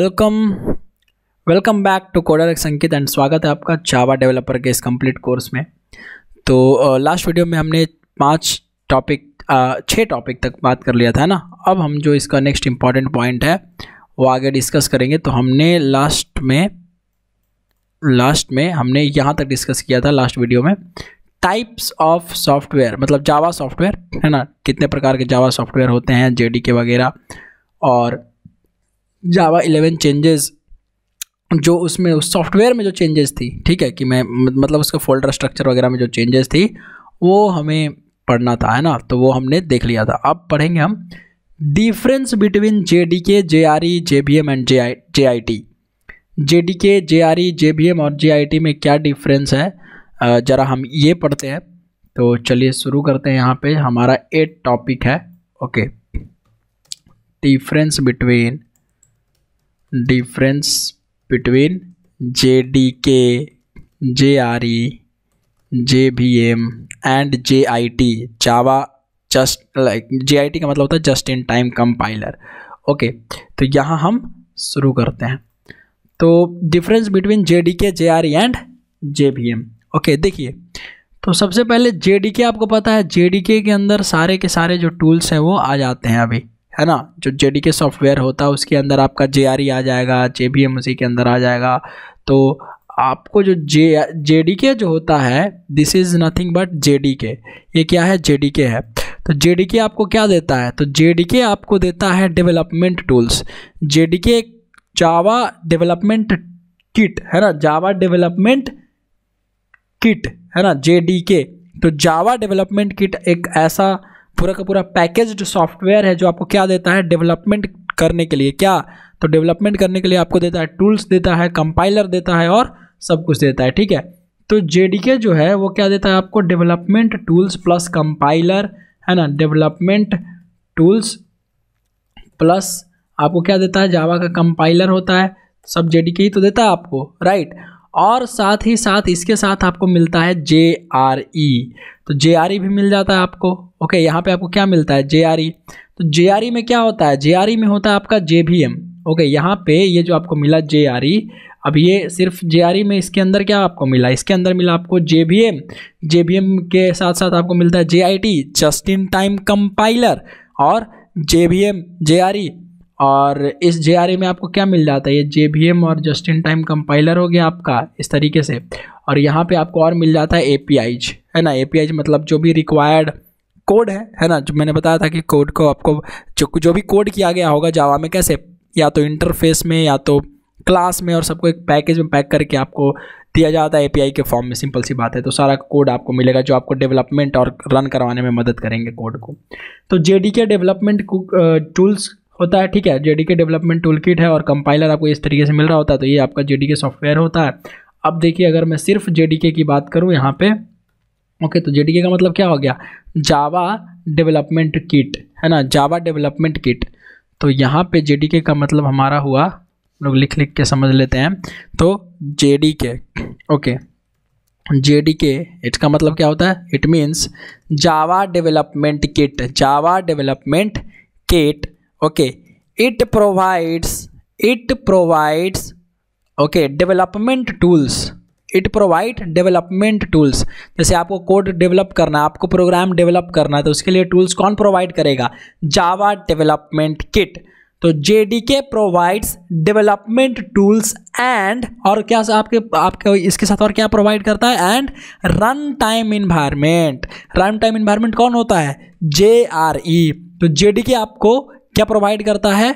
Welcome welcome back to coder एक Sanket and स्वागत है आपका जावा डेवलपर के इस कंप्लीट कोर्स में तो लास्ट वीडियो में हमने पांच टॉपिक छः टॉपिक तक बात कर लिया था ना अब हम जो इसका नेक्स्ट इम्पॉर्टेंट पॉइंट है वो आगे डिस्कस करेंगे तो हमने लास्ट में लास्ट में हमने यहाँ तक डिस्कस किया था लास्ट वीडियो में टाइप्स ऑफ सॉफ्टवेयर मतलब जावा सॉफ्टवेयर है ना कितने प्रकार के जावा सॉफ्टवेयर होते हैं जे के वगैरह और जावा इलेवन चेंजेस जो उसमें उस सॉफ्टवेयर में जो चेंजेस थी ठीक है कि मैं मतलब उसका फोल्डर स्ट्रक्चर वगैरह में जो चेंजेस थी वो हमें पढ़ना था है ना तो वो हमने देख लिया था अब पढ़ेंगे हम difference between J D K J R E J B M and J I J I T J D K J R E J B M और जे आई टी में क्या डिफरेंस है ज़रा हम ये पढ़ते हैं तो चलिए शुरू करते हैं यहाँ पे हमारा एट टॉपिक है okay difference between difference between J J J D K R E M and J I T Java just like J I T का मतलब होता है just in time compiler okay तो यहाँ हम शुरू करते हैं तो difference between J D K J R E and J B M okay देखिए तो सबसे पहले जे डी के आपको पता है जे डी के अंदर सारे के सारे जो टूल्स हैं वो आ जाते हैं अभी है ना जो जे डी के सॉफ्टवेयर होता है उसके अंदर आपका जे आर ई आ जाएगा जे बी एम उसी के अंदर आ जाएगा तो आपको जो जे जे डी के जो होता है this is nothing but J D K ये क्या है जे डी के है तो जे डी के आपको क्या देता है तो जे डी के आपको देता है डेवलपमेंट टूल्स जे डी के जावा डेवलपमेंट किट है ना जावा डेवलपमेंट किट है ना जे डी के तो जावा डेवलपमेंट किट एक ऐसा पूरा का पूरा पैकेज्ड सॉफ्टवेयर है जो आपको क्या देता है डेवलपमेंट करने के लिए क्या तो डेवलपमेंट करने के लिए आपको देता है टूल्स देता है कंपाइलर देता है और सब कुछ देता है ठीक है तो जे जो है वो क्या देता है आपको डेवलपमेंट टूल्स प्लस कंपाइलर है ना डेवलपमेंट टूल्स प्लस आपको क्या देता है जावा का कंपाइलर होता है सब जे ही तो देता है आपको राइट right? और साथ ही साथ इसके साथ आपको मिलता है जे आर ई तो जे आर ई भी मिल जाता है आपको ओके यहाँ पे आपको क्या मिलता है जे आर ई तो जे आर ई में क्या होता है जे आर ई में होता है आपका जे बी एम ओके यहाँ पे ये जो आपको मिला जे आर ई अब ये सिर्फ जे आर ई में इसके अंदर क्या आपको मिला इसके अंदर मिला आपको J B M J B M के साथ साथ आपको मिलता है J I T just in time compiler और J B M J R E और इस जे में आपको क्या मिल जाता है ये जे और जस्ट इन टाइम कंपाइलर हो गया आपका इस तरीके से और यहाँ पे आपको और मिल जाता है ए है ना ए मतलब जो भी रिक्वायर्ड कोड है है ना जो मैंने बताया था कि कोड को आपको जो जो भी कोड किया गया होगा जावा में कैसे या तो इंटरफेस में या तो क्लास में और सबको एक पैकेज में पैक करके आपको दिया जाता है एपीआई के फॉर्म में सिंपल सी बात है तो सारा कोड आपको मिलेगा जो आपको डेवलपमेंट और रन करवाने में मदद करेंगे कोड को तो जेडीके डेवलपमेंट टूल्स होता है ठीक है J D K development tool kit है और कंपाइलर आपको इस तरीके से मिल रहा होता है तो ये आपका जे डी के सॉफ्टवेयर होता है अब देखिए अगर मैं सिर्फ जे डी के की बात करूँ यहाँ पे ओके तो जे डी के का मतलब क्या हो गया जावा डेवलपमेंट किट है ना जावा डेवलपमेंट किट तो यहाँ पे के का मतलब हमारा हुआ लोग लिख लिख के समझ लेते हैं तो J D K okay J D K it का मतलब क्या होता है it means Java development kit Java development kit okay it provides it provides okay development tools it provide development tools जैसे आपको कोड डेवलप करना है आपको प्रोग्राम डेवलप करना है तो उसके लिए टूल्स कौन प्रोवाइड करेगा जावा डेवलपमेंट किट तो J D K provides development tools and और क्या आपके आपके इसके साथ और क्या प्रोवाइड करता है and run time environment run time environment कौन होता है जे आर ई तो जे डी के आपको क्या प्रोवाइड करता है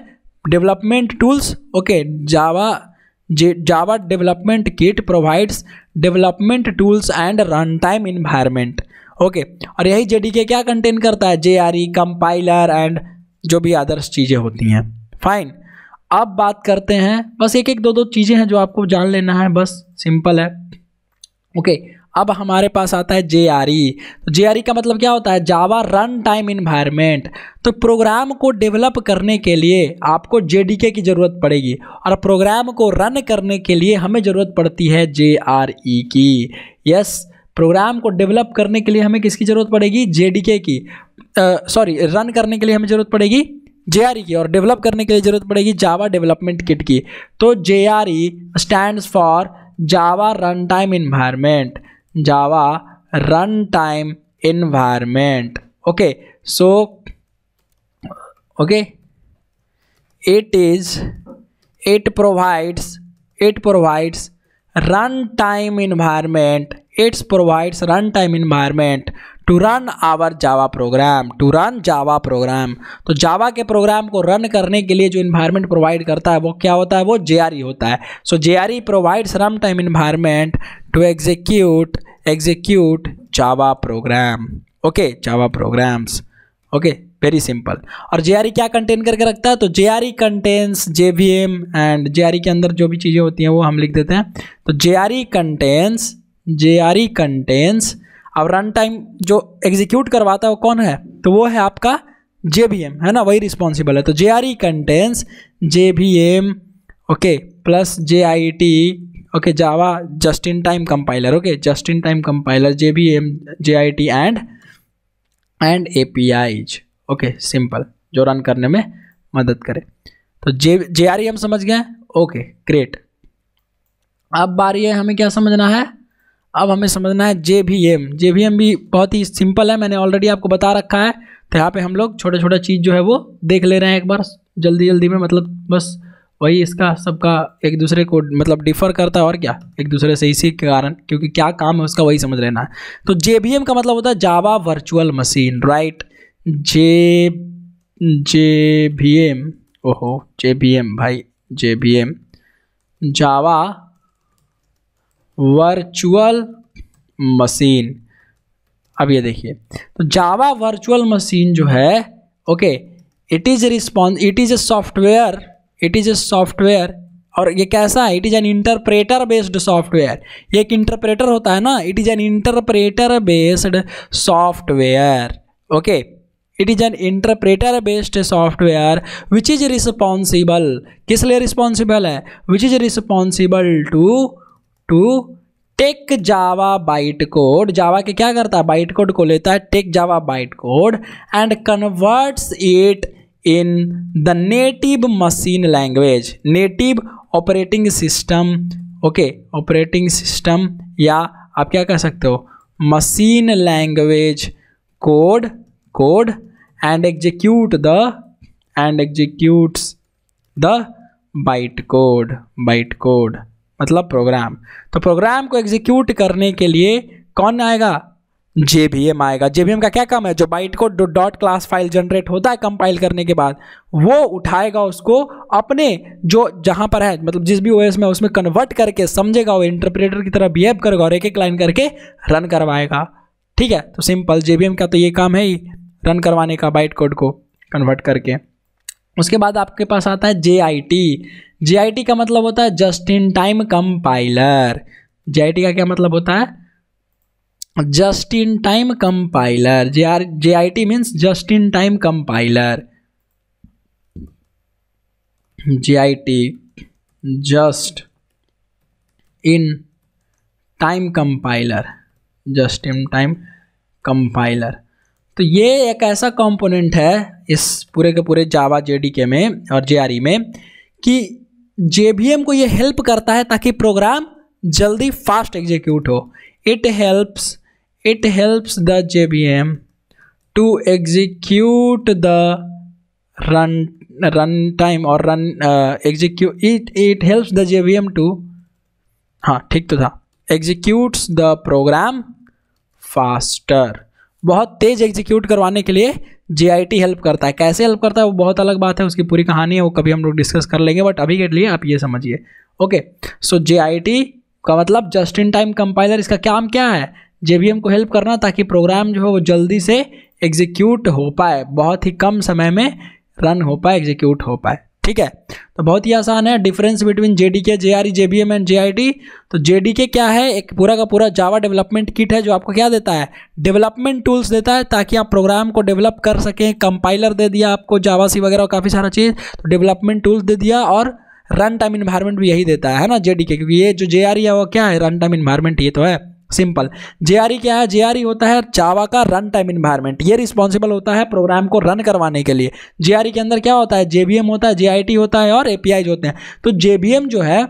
development tools okay Java Java development kit provides development tools and run time environment okay और यही जेडीके क्या कंटेन करता है J R E compiler and जो भी अदर्स चीज़ें होती हैं फाइन अब बात करते हैं बस एक एक दो दो चीज़ें हैं जो आपको जान लेना है बस सिंपल है ओके okay. अब हमारे पास आता है जे आर e। तो जे आर ई का मतलब क्या होता है जावा रन टाइम इन्वायरमेंट तो प्रोग्राम को डेवलप करने के लिए आपको जे डी के की ज़रूरत पड़ेगी और प्रोग्राम को रन करने के लिए हमें ज़रूरत पड़ती है जे आर ई की यस प्रोग्राम को डेवलप करने के लिए हमें किसकी ज़रूरत पड़ेगी जे डी के की सॉरी रन करने के लिए हमें ज़रूरत पड़ेगी जे आर ई की और डेवलप करने के लिए ज़रूरत पड़ेगी जावा डेवलपमेंट किट की तो J R E stand for Java run time environment java runtime environment okay so okay it is it provides it provides runtime environment it provides runtime environment to run our Java program to run Java program तो Java के programme को run करने के लिए जो environment provide करता है वो क्या होता है वो जे e होता है so J R E provide run time environment to execute execute Java program okay Java programs okay very simple और जे e क्या कंटेन करके रखता है तो J R E contains J V M and J के अंदर जो भी चीज़ें होती हैं वो हम लिख देते हैं तो J R E contains J R E contains अब रन टाइम जो एग्जीक्यूट करवाता है वो कौन है तो वो है आपका जे है ना वही रिस्पॉन्सिबल है तो J R E contains J B M okay plus J I T okay Java just in time compiler okay just in time compiler J B M J I T and and A P Is okay simple जो run करने में मदद करे तो जे जे R ई हम समझ गए okay great अब बारी है हमें क्या समझना है अब हमें समझना है जे भी एम जे भी एम भी बहुत ही सिंपल है मैंने ऑलरेडी आपको बता रखा है तो यहाँ पे हम लोग छोटा छोटा चीज़ जो है वो देख ले रहे हैं एक बार जल्दी जल्दी में मतलब बस वही इसका सबका एक दूसरे को मतलब डिफ़र करता है और क्या एक दूसरे से इसी के कारण क्योंकि क्या काम है उसका वही समझ लेना है तो जे बी एम का मतलब होता है Java virtual machine right J J भी एम ओहो जे बी एम भाई J B M Java virtual machine अब ये देखिए तो जावा वर्चुअल मशीन जो है okay it is response it is a software it is a software और ये कैसा है it is an interpreter based software ये एक इंटरप्रेटर होता है ना it is an interpreter based software okay it is an interpreter based software which is responsible किस लिए रिस्पॉन्सिबल है which is responsible to to take Java byte code Java के क्या करता है बाइट कोड को लेता है take Java byte code and converts it in the native machine language native operating system okay operating system या आप क्या कह सकते हो machine language code code and execute the and executes the byte code byte code मतलब program तो program को execute करने के लिए कौन आएगा जे बी एम आएगा जे बी एम का क्या काम है जो bite co dot class file generate होता है कंपाइल करने के बाद वो उठाएगा उसको अपने जो जहाँ पर है मतलब जिस भी ओएस में उसमें कन्वर्ट करके समझेगा वो इंटरप्रेटर की तरह बिहेव करेगा और एक एक लाइन करके रन करवाएगा ठीक है तो सिंपल जे का तो ये काम है ही रन करवाने का बाइट कोड को कन्वर्ट करके उसके बाद आपके पास आता है J I T J I T का मतलब होता है just in time compiler J I T का क्या मतलब होता है just in time compiler J R J I T means just in time compiler J I T just in time compiler just in time compiler तो ये एक ऐसा component है इस पूरे के पूरे जावा जे में और जे में कि जे को ये हेल्प करता है ताकि प्रोग्राम जल्दी फास्ट एग्जीक्यूट हो it helps it helps the J B M to execute the run run time और run execute it it helps the J V M to हाँ ठीक तो था एग्जीक्यूट्स द प्रोग्राम फास्टर बहुत तेज़ execute करवाने के लिए जी हेल्प करता है कैसे हेल्प करता है वो बहुत अलग बात है उसकी पूरी कहानी है वो कभी हम लोग डिस्कस कर लेंगे बट अभी के लिए आप ये समझिए ओके सो जे का मतलब जस्ट इन टाइम कंपाइलर इसका काम क्या है जे को हेल्प करना ताकि प्रोग्राम जो है वो जल्दी से एग्जीक्यूट हो पाए बहुत ही कम समय में रन हो पाए एग्जीक्यूट हो पाए ठीक है तो बहुत ही आसान है difference between J D K J R E J B M and J I T तो जे डी के क्या है एक पूरा का पूरा जावा डेवलपमेंट किट है जो आपको क्या देता है डेवलपमेंट टूल्स देता है ताकि आप प्रोग्राम को डेवलप कर सकें कंपाइलर दे दिया आपको जावा सी वगैरह काफ़ी सारा चीज़ तो डेवलपमेंट टूल्स दे दिया और रन टाइम इन्वायरमेंट भी यही देता है ना जे डी के क्योंकि ये जो जे आर ई है वो क्या है रन टाइम इन्वायरमेंट ये तो है सिंपल जे क्या है जे होता है चावा का रन टाइम इन्वायरमेंट ये रिस्पॉन्सिबल होता है प्रोग्राम को रन करवाने के लिए जे के अंदर क्या होता है जे होता है जे होता है और ए होते हैं तो जे जो है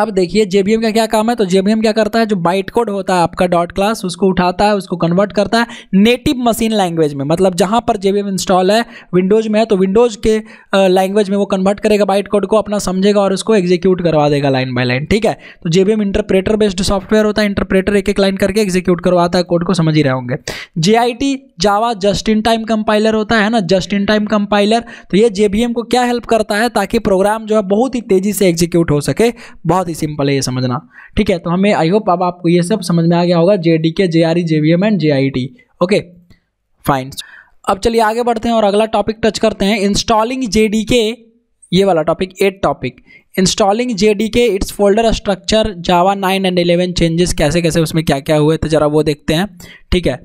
अब देखिए जेबीएम का क्या काम है तो जेबीएम क्या करता है जो बाइट कोड होता है आपका डॉट क्लास उसको उठाता है उसको कन्वर्ट करता है नेटिव मशीन लैंग्वेज में मतलब जहाँ पर जेबीएम इंस्टॉल है विंडोज में है तो विंडोज के लैंग्वेज में वो कन्वर्ट करेगा बाइट कोड को अपना समझेगा और उसको एग्जीक्यूट करवा देगा लाइन बाय लाइन ठीक है तो जेबीएम इंटरप्रेटर बेस्ड सॉफ्टवेयर होता है इंटरप्रेटर एक एक लाइन करके एग्जीक्यूट करवाता है कोड को समझ ही रहे होंगे J Java just in time compiler होता है ना जस्ट इन टाइम कंपाइलर तो ये जेबीएम को क्या हेल्प करता है ताकि प्रोग्राम जो है बहुत ही तेजी से एग्जीक्यूट हो सके बहुत बहुत ही सिंपल है ये समझना ठीक है तो हमें आई होप अब आपको ये सब समझ में आ गया होगा J D K J R E J V M and J I T okay fine अब चलिए आगे बढ़ते हैं और अगला टॉपिक टच करते हैं इंस्टॉलिंग जे डी के ये वाला topic eight topic installing J D K it's folder structure Java nine and eleven changes कैसे कैसे उसमें क्या क्या हुए तो ज़रा वो देखते हैं ठीक है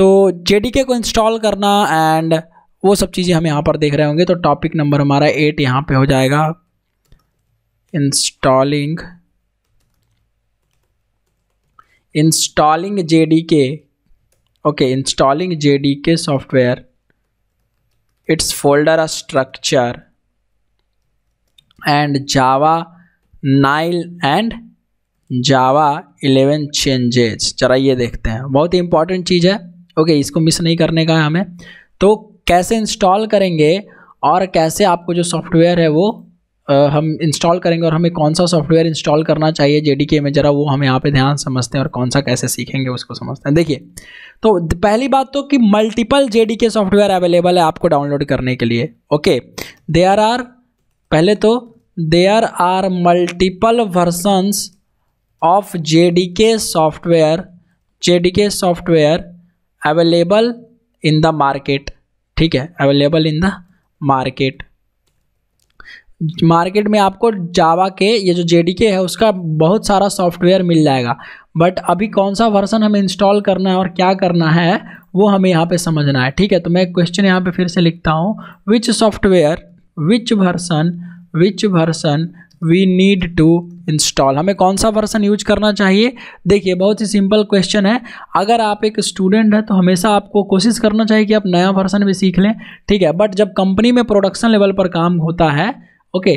तो जे डी के को इंस्टॉल करना एंड वो सब चीज़ें हम यहाँ पर देख रहे होंगे तो टॉपिक नंबर हमारा एट यहाँ पे हो जाएगा installing installing jdk okay installing jdk software its folder structure and java 9 and java 11 changes जरा ये देखते हैं बहुत ही important चीज़ है ओके okay, इसको मिस नहीं करने का है हमें तो कैसे इंस्टॉल करेंगे और कैसे आपको जो सॉफ्टवेयर है वो हम इंस्टॉल करेंगे और हमें कौन सा सॉफ्टवेयर इंस्टॉल करना चाहिए जे डी के में ज़रा वो हम यहाँ पे ध्यान समझते हैं और कौन सा कैसे सीखेंगे उसको समझते हैं देखिए तो पहली बात तो कि multiple J D K software available है आपको डाउनलोड करने के लिए ओके दे आर आर पहले तो there are are multiple versions of J D K software J D K software available in the market ठीक है available in the market market में आपको जावा के ये जो जे है उसका बहुत सारा सॉफ्टवेयर मिल जाएगा बट अभी कौन सा वर्सन हमें इंस्टॉल करना है और क्या करना है वो हमें यहाँ पे समझना है ठीक है तो मैं क्वेश्चन यहाँ पे फिर से लिखता हूँ which software which version which version we need to install हमें कौन सा वर्सन यूज करना चाहिए देखिए बहुत ही सिंपल क्वेश्चन है अगर आप एक स्टूडेंट हैं तो हमेशा आपको कोशिश करना चाहिए कि आप नया वर्सन भी सीख लें ठीक है बट जब कंपनी में प्रोडक्शन लेवल पर काम होता है ओके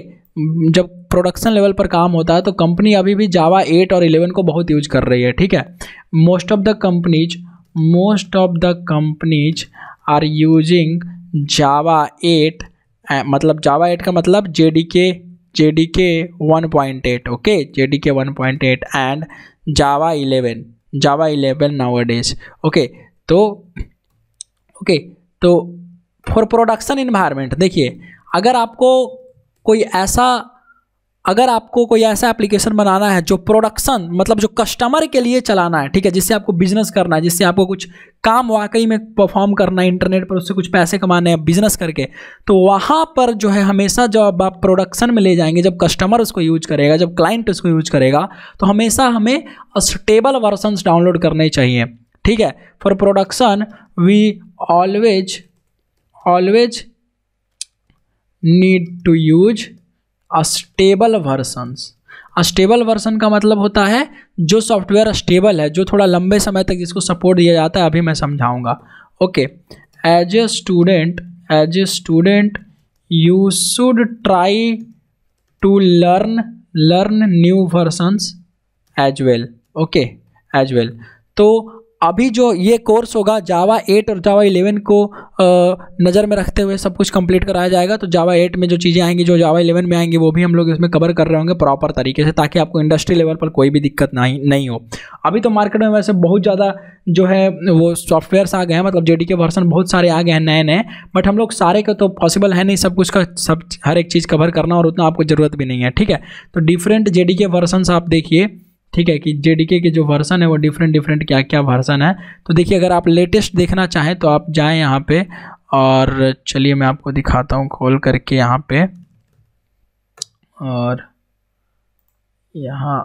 जब प्रोडक्शन लेवल पर काम होता है तो कंपनी अभी भी जावा एट और इलेवन को बहुत यूज कर रही है ठीक है most of the companies most of the companies are using Java eight मतलब जावा एट का मतलब J D K J D K one point eight okay J D K one point eight and Java eleven Java eleven nowadays okay तो okay तो for production environment देखिए अगर आपको कोई ऐसा अगर आपको कोई ऐसा एप्लीकेशन बनाना है जो प्रोडक्शन मतलब जो कस्टमर के लिए चलाना है ठीक है जिससे आपको बिजनेस करना है जिससे आपको कुछ काम वाकई में परफॉर्म करना है इंटरनेट पर उससे कुछ पैसे कमाने हैं बिजनेस करके तो वहाँ पर जो है हमेशा जब आप प्रोडक्शन में ले जाएंगे जब कस्टमर उसको यूज करेगा जब क्लाइंट उसको यूज करेगा तो हमेशा हमें स्टेबल वर्सन्स डाउनलोड करने चाहिए ठीक है for production we always always need to use stable versions stable version का मतलब होता है जो सॉफ्टवेयर अस्टेबल है जो थोड़ा लंबे समय तक जिसको सपोर्ट दिया जाता है अभी मैं समझाऊंगा okay as a student as a student you should try to learn learn new versions as well okay as well तो अभी जो ये कोर्स होगा जावा एट और जावा इलेवन को नज़र में रखते हुए सब कुछ कंप्लीट कराया जाएगा तो जावा एट में जो चीज़ें आएंगी जो जावा इलेवन में आएंगी वो भी हम लोग इसमें कवर कर रहे होंगे प्रॉपर तरीके से ताकि आपको इंडस्ट्री लेवल पर कोई भी दिक्कत नहीं नहीं हो अभी तो मार्केट में वैसे बहुत ज़्यादा जो है वो सॉफ्टवेयर्स आ गए हैं मतलब जे के वर्सन बहुत सारे आ गए हैं नए नए बट हम लोग सारे का तो पॉसिबल है नहीं सब कुछ का सब हर एक चीज़ कवर करना और उतना आपको ज़रूरत भी नहीं है ठीक है तो डिफरेंट जे के वर्सन आप देखिए ठीक है कि जे के जो वर्सन है वो डिफरेंट डिफरेंट क्या क्या वर्सन है तो देखिए अगर आप लेटेस्ट देखना चाहें तो आप जाएँ यहाँ पे और चलिए मैं आपको दिखाता हूँ खोल करके यहाँ पे और यहाँ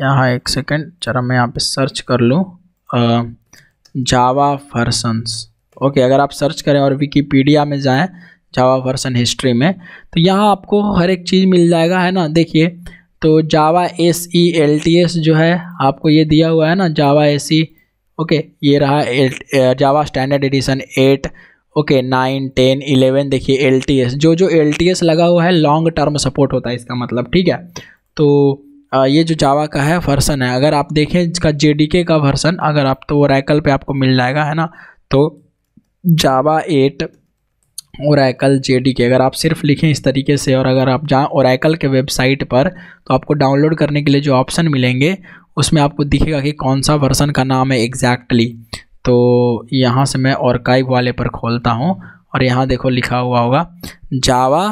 यहाँ एक सेकेंड जरा मैं यहाँ पे सर्च कर लूँ जावा फर्सन्स ओके अगर आप सर्च करें और विकीपीडिया में जाएं जावा वर्सन हिस्ट्री में तो यहाँ आपको हर एक चीज़ मिल जाएगा है ना देखिए तो Java S E L T S जो है आपको ये दिया हुआ है ना जावा एस सी ओके ये रहा L Java standard edition eight okay nine ten eleven देखिए एल टी एस जो जो एल टी एस लगा हुआ है लॉन्ग टर्म सपोर्ट होता है इसका मतलब ठीक है तो ये जो जावा का है वर्सन है अगर आप देखें इसका जे डी के का वर्सन अगर आप तो वो रैकल पर आपको मिल जाएगा है ना तो जावा एट जे डी के अगर आप सिर्फ लिखें इस तरीके से और अगर आप जहाँ औरकल के वेबसाइट पर तो आपको डाउनलोड करने के लिए जो ऑप्शन मिलेंगे उसमें आपको दिखेगा कि कौन सा वर्सन का नाम है एग्जैक्टली तो यहाँ से मैं ऑर्काइव वाले पर खोलता हूँ और यहाँ देखो लिखा हुआ होगा जावा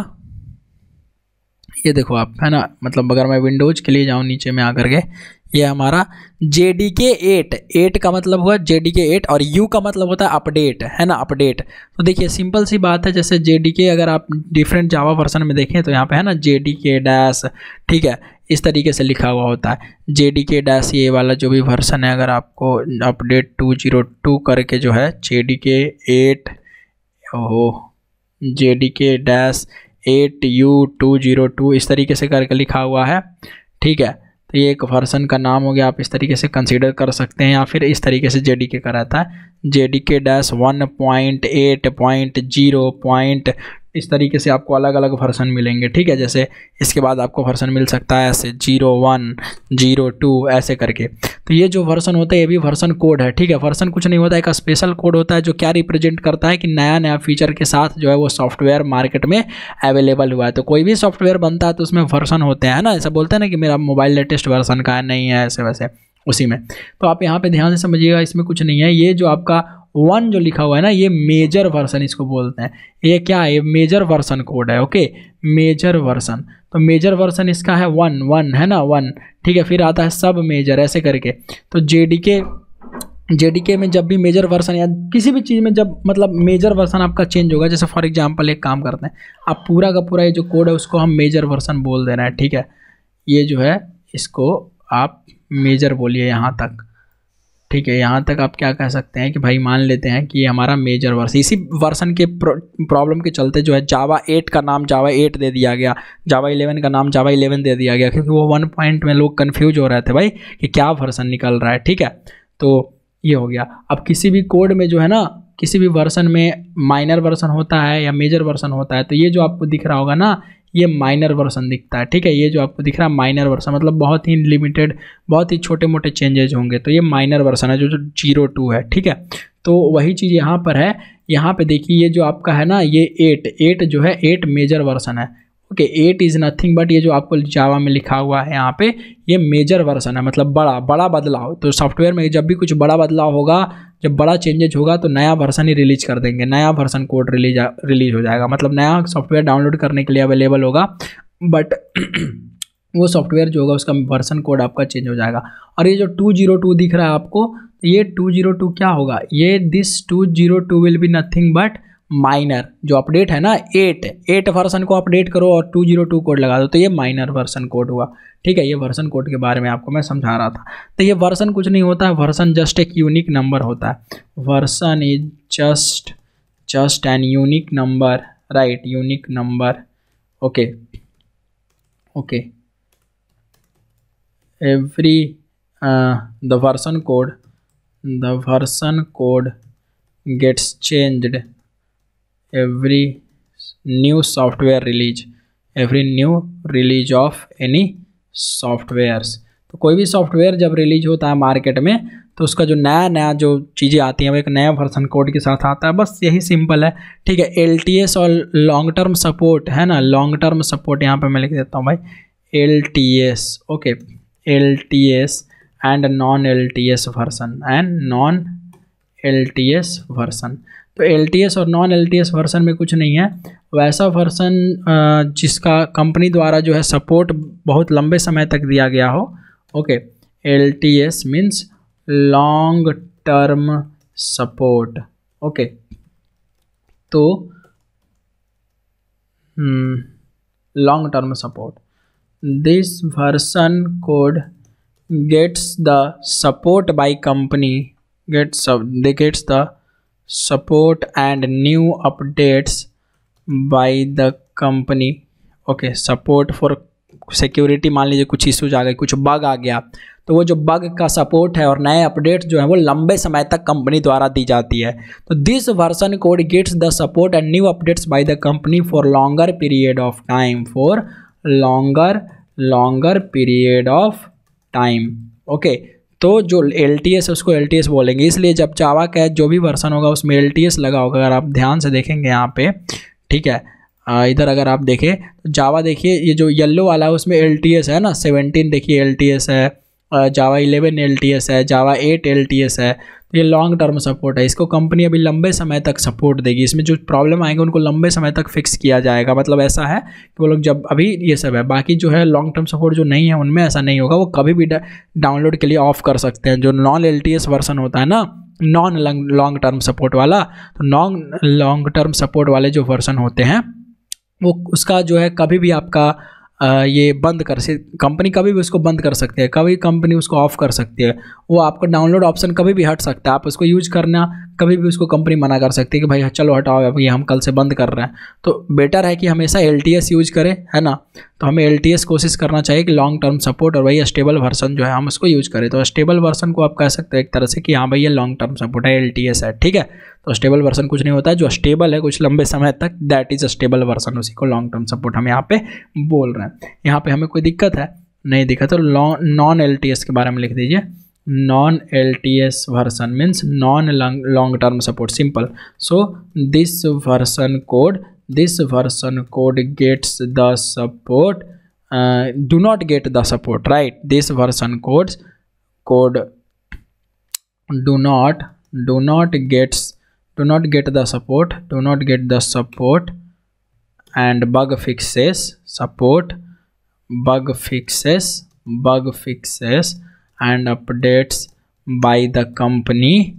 ये देखो आप है ना मतलब अगर मैं विंडोज़ के लिए जाऊँ नीचे में आकर के ये हमारा J D K eight eight का मतलब हुआ जे डी के एट और यू का मतलब होता है अपडेट है ना अपडेट तो देखिए सिंपल सी बात है जैसे जे डी के अगर आप डिफरेंट जावा वर्सन में देखें तो यहाँ पे है ना जे डी के डैश ठीक है इस तरीके से लिखा हुआ होता है जे डी के डैश ये वाला जो भी वर्सन है अगर आपको अपडेट टू जीरो टू करके जो है J D K eight oh J D K dash eight U two zero two इस तरीके से करके लिखा हुआ है ठीक है तो ये एक वर्सन का नाम हो गया आप इस तरीके से कंसीडर कर सकते हैं या फिर इस तरीके से जे डी के कराता है J D K dash one point eight point zero point इस तरीके से आपको अलग अलग वर्सन मिलेंगे ठीक है जैसे इसके बाद आपको वर्सन मिल सकता है ऐसे जीरो वन जीरो टू ऐसे करके तो ये जो वर्सन होता है ये भी वर्सन कोड है ठीक है वर्सन कुछ नहीं होता है एक स्पेशल कोड होता है जो क्या रिप्रेजेंट करता है कि नया नया फीचर के साथ जो है वो सॉफ्टवेयर मार्केट में अवेलेबल हुआ है तो कोई भी सॉफ्टवेयर बनता है तो उसमें वर्सन होते हैं ना ऐसा बोलते हैं ना कि मेरा मोबाइल लेटेस्ट वर्सन का है नहीं है ऐसे वैसे उसी में तो आप यहाँ पे ध्यान से समझिएगा इसमें कुछ नहीं है ये जो आपका वन जो लिखा हुआ है ना ये मेजर वर्सन इसको बोलते हैं ये क्या है ये मेजर वर्सन कोड है ओके मेजर वर्सन तो मेजर वर्सन इसका है वन वन है ना वन ठीक है फिर आता है सब मेजर ऐसे करके तो जे जे में जब भी मेजर वर्सन या किसी भी चीज़ में जब मतलब मेजर वर्सन आपका चेंज होगा जैसे फॉर एग्जांपल एक काम करते हैं आप पूरा का पूरा ये जो कोड है उसको हम मेजर वर्सन बोल दे रहे हैं ठीक है ये जो है इसको आप मेजर बोलिए यहाँ तक ठीक है यहाँ तक आप क्या कह सकते हैं कि भाई मान लेते हैं कि हमारा मेजर वर्स इसी वर्सन के प्रॉब्लम के चलते जो है जावा एट का नाम जावा एट दे दिया गया जावा इलेवन का नाम जावा इलेवन दे दिया गया क्योंकि वो वन पॉइंट में लोग कन्फ्यूज हो रहे थे भाई कि क्या वर्सन निकल रहा है ठीक है तो ये हो गया अब किसी भी कोड में जो है ना किसी भी वर्सन में माइनर वर्सन होता है या मेजर वर्सन होता है तो ये जो आपको दिख रहा होगा ना ये माइनर वर्सन दिखता है ठीक है ये जो आपको दिख रहा है माइनर वर्सन मतलब बहुत ही लिमिटेड बहुत ही छोटे मोटे चेंजेज होंगे तो ये माइनर वर्सन है जो जीरो टू है ठीक है तो वही चीज़ यहाँ पर है यहाँ पे देखिए ये जो आपका है ना ये एट एट जो है एट मेजर वर्सन है okay eight is nothing but ये जो आपको जावा में लिखा हुआ है यहाँ पे ये मेजर वर्सन है मतलब बड़ा बड़ा बदलाव तो सॉफ्टवेयर में जब भी कुछ बड़ा बदलाव होगा जब बड़ा चेंजेज होगा तो नया वर्सन ही रिलीज कर देंगे नया वर्सन कोड रिलीज रिलीज हो जाएगा मतलब नया सॉफ्टवेयर डाउनलोड करने के लिए अवेलेबल होगा बट वो सॉफ्टवेयर जो होगा उसका वर्सन कोड आपका चेंज हो जाएगा और ये जो टू जीरो टू दिख रहा है आपको ये टू जीरो टू क्या होगा ये this two zero two will be nothing but minor जो अपडेट है ना एट एट वर्सन को अपडेट करो और टू जीरो टू कोड लगा दो तो ये माइनर वर्सन कोड हुआ ठीक है ये वर्सन कोड के बारे में आपको मैं समझा रहा था तो ये वर्सन कुछ नहीं होता है वर्सन जस्ट एक यूनिक नंबर होता है version is just just an unique number right unique number okay okay every the version code the version code gets changed every new software release every new release of any softwares तो कोई भी software जब release होता है market में तो उसका जो नया नया जो चीज़ें आती हैं वो एक नया वर्सन कोड के साथ आता है बस यही सिंपल है ठीक है एल टी एस और लॉन्ग टर्म सपोर्ट है ना लॉन्ग टर्म सपोर्ट यहाँ पे मैं लिख देता हूँ भाई L T S okay L T S and non L T S version and non L T S version L और नॉन एल वर्सन में कुछ नहीं है वैसा वर्सन जिसका कंपनी द्वारा जो है सपोर्ट बहुत लंबे समय तक दिया गया हो okay L T S means long term support okay तो long term support this version code gets the support by company gets the gets the support and new updates by the company okay support for security मान लीजिए कुछ issues आ गए कुछ bug आ गया तो वो जो बग का सपोर्ट है और नए अपडेट जो है वो लंबे समय तक कंपनी द्वारा दी जाती है तो this version code gets the support and new updates by the company for longer period of time for longer longer period of time okay तो जो एल है उसको एल बोलेंगे इसलिए जब जावा का जो भी वर्सन होगा उसमें एल टी लगा होगा अगर आप ध्यान से देखेंगे यहाँ पे ठीक है इधर अगर आप देखें तो जावा देखिए ये जो येल्लो वाला है उसमें एल है ना सेवनटीन देखिए एल है जावा इलेवन एल है जावा एट एल है तो ये लॉन्ग टर्म सपोर्ट है इसको कंपनी अभी लंबे समय तक सपोर्ट देगी इसमें जो प्रॉब्लम आएंगे उनको लंबे समय तक फिक्स किया जाएगा मतलब ऐसा है कि वो लोग जब अभी ये सब है बाकी जो है लॉन्ग टर्म सपोर्ट जो नहीं है उनमें ऐसा नहीं होगा वो कभी भी डाउनलोड के लिए ऑफ कर सकते हैं जो नॉन एल वर्सन होता है ना नॉन लॉन्ग टर्म सपोर्ट वाला तो नॉन लॉन्ग टर्म सपोर्ट वाले जो वर्सन होते हैं वो उसका जो है कभी भी आपका ये बंद कर से कंपनी कभी भी उसको बंद कर सकती है कभी कंपनी उसको ऑफ कर सकती है वो आपका डाउनलोड ऑप्शन कभी भी हट सकता है आप उसको यूज करना कभी भी उसको कंपनी मना कर सकती है कि भाई हाँ, चलो हटाओ अब ये हम कल से बंद कर रहे हैं तो बेटर है कि हमेशा एल यूज करें है ना तो हमें एल कोशिश करना चाहिए कि लॉन्ग टर्म सपोर्ट और वही स्टेबल वर्सन जो है हम उसको यूज करें तो स्टेबल वर्सन को आप कह सकते हो एक तरह से कि हाँ भाई ये लॉन्ग टर्म सपोर्ट है एल है ठीक है तो स्टेबल वर्सन कुछ नहीं होता जो स्टेबल है कुछ लंबे समय तक that is a stable version उसी को लॉन्ग टर्म सपोर्ट हम यहाँ पे बोल रहे हैं यहाँ पे हमें कोई दिक्कत है नहीं दिक्कत तो नॉन एल के बारे में लिख दीजिए non-LTS version means non-long long-term support simple so this version code this version code gets the support uh, do not get the support right this version codes code do not do not gets do not get the support do not get the support and bug fixes support bug fixes bug fixes and updates by the company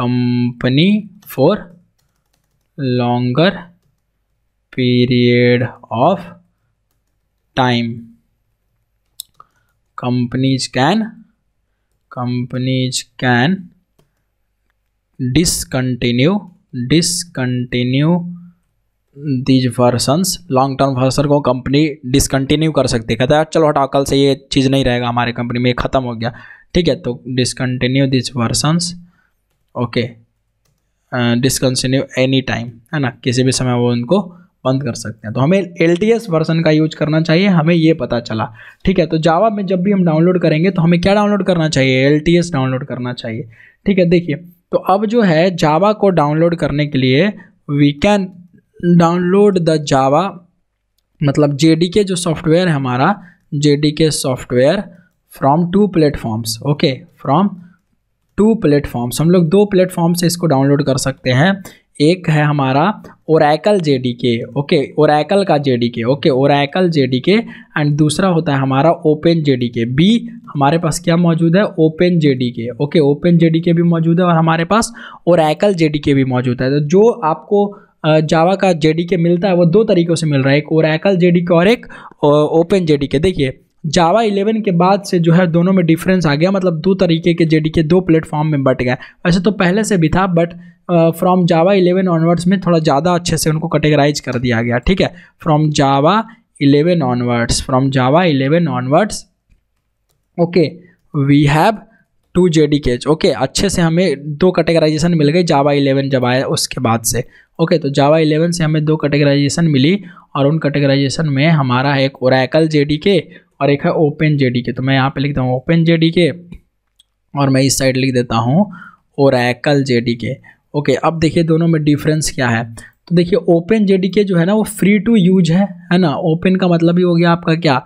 company for longer period of time companies can companies can discontinue discontinue these versions long term version को company discontinue कर सकती है कहता है चलो हटा कल से ये चीज़ नहीं रहेगा हमारे कंपनी में ख़त्म हो गया ठीक है तो discontinue these versions okay discontinue any time है ना किसी भी समय वो उनको बंद कर सकते हैं तो हमें एल टी एस वर्सन का यूज करना चाहिए हमें ये पता चला ठीक है तो जावा में जब भी हम डाउनलोड करेंगे तो हमें क्या डाउनलोड करना चाहिए एल टी एस डाउनलोड करना चाहिए ठीक है देखिए तो अब जो है जावा को डाउनलोड करने के लिए we can download the Java मतलब जे के जो सॉफ्टवेयर है हमारा J K software from two platforms okay from two platforms हम लोग दो प्लेटफॉर्म से इसको डाउनलोड कर सकते हैं एक है हमारा Oracle J D K okay Oracle का J D K okay Oracle J D K and दूसरा होता है हमारा ओपन जे डी के बी हमारे पास क्या मौजूद है open J D K okay open J D K भी मौजूद है और हमारे पास ओरैकल जे डी के भी मौजूद है तो जो आपको जावा का के मिलता है वो दो तरीक़ों से मिल रहा है एक ओरैकल के और एक ओपन के देखिए जावा 11 के बाद से जो है दोनों में डिफरेंस आ गया मतलब दो तरीके के डी के दो प्लेटफॉर्म में बट गया वैसे तो पहले से भी था बट फ्रॉम जावा 11 ऑनवर्ड्स में थोड़ा ज़्यादा अच्छे से उनको कैटेगराइज कर दिया गया ठीक है from Java 11 onwards from Java 11 onwards okay we have to J D catch okay अच्छे से हमें दो कैटेगराइजेशन मिल गई जावा इलेवन जब आया उसके बाद से ओके तो जावा इलेवन से हमें दो कैटेगराइजेशन मिली और उन कैटेगराइजेशन में हमारा है एक ओरैकल जे डी के और एक है ओपन जे डी के तो मैं यहाँ पे लिखता हूँ ओपन जे डी के और मैं इस साइड लिख देता हूँ Oracle J D K okay अब देखिए दोनों में डिफरेंस क्या है तो देखिए ओपन जे डी के जो है ना वो फ्री टू यूज है है ना ओपन का मतलब ही हो गया आपका क्या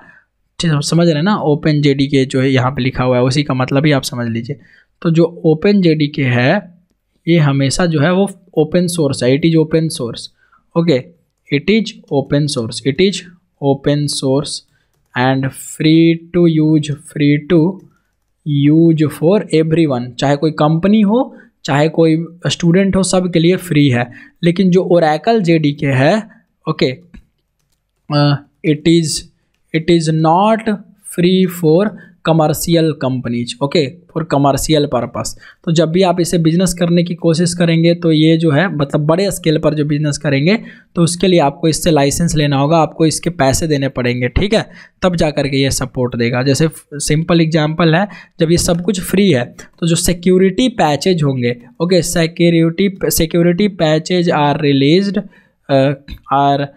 ठीक है समझ रहे हैं ना ओपन जे के जो है यहाँ पे लिखा हुआ है उसी का मतलब ही आप समझ लीजिए तो जो ओपन जे के है ये हमेशा जो है वो ओपन सोर्स है it is open source okay it is open source it is open source and free to use free to use for everyone चाहे कोई कंपनी हो चाहे कोई स्टूडेंट हो सब के लिए फ्री है लेकिन जो ओरैकल जे के है okay it is it is not free for commercial companies okay for commercial purpose तो जब भी आप इसे बिजनेस करने की कोशिश करेंगे तो ये जो है मतलब बड़े स्केल पर जो बिजनेस करेंगे तो उसके लिए आपको इससे लाइसेंस लेना होगा आपको इसके पैसे देने पड़ेंगे ठीक है तब जा कर के ये सपोर्ट देगा जैसे सिंपल एग्जाम्पल है जब ये सब कुछ फ्री है तो जो सिक्योरिटी पैचेज होंगे okay security security patches are release are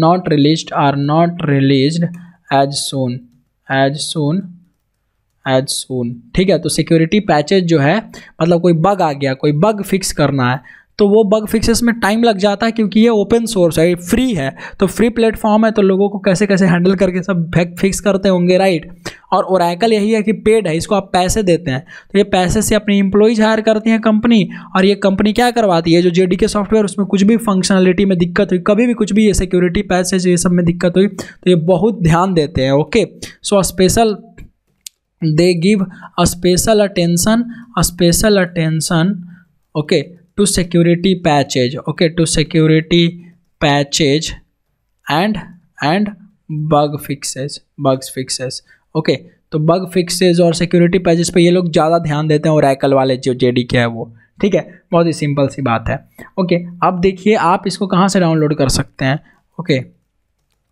not release are not release as soon as soon as soon ठीक है तो सिक्योरिटी पैचेज जो है मतलब कोई बग आ गया कोई बग फिक्स करना है तो वो बग फिक्सेस में टाइम लग जाता है क्योंकि ये ओपन सोर्स है ये फ्री है तो फ्री प्लेटफॉर्म है तो लोगों को कैसे कैसे हैंडल करके सब फिक्स करते होंगे राइट और ओरैकल यही है कि पेड है इसको आप पैसे देते हैं तो ये पैसे से अपने इंप्लॉयज़ हायर करती हैं कंपनी और ये कंपनी क्या करवाती है जो जे के सॉफ्टवेयर उसमें कुछ भी फंक्शनलिटी में दिक्कत हुई कभी भी कुछ भी ये सिक्योरिटी पैसेज ये सब में दिक्कत हुई तो ये बहुत ध्यान देते हैं okay so special they give a special attention a special attention okay to security patches okay to security patches and and bug fixes bugs fixes okay तो बग फिक्सेज और सिक्योरिटी पैजेस पे ये लोग ज़्यादा ध्यान देते हैं और एकल वाले जो जे डी के है वो ठीक है बहुत ही सिंपल सी बात है ओके अब देखिए आप इसको कहाँ से डाउनलोड कर सकते हैं okay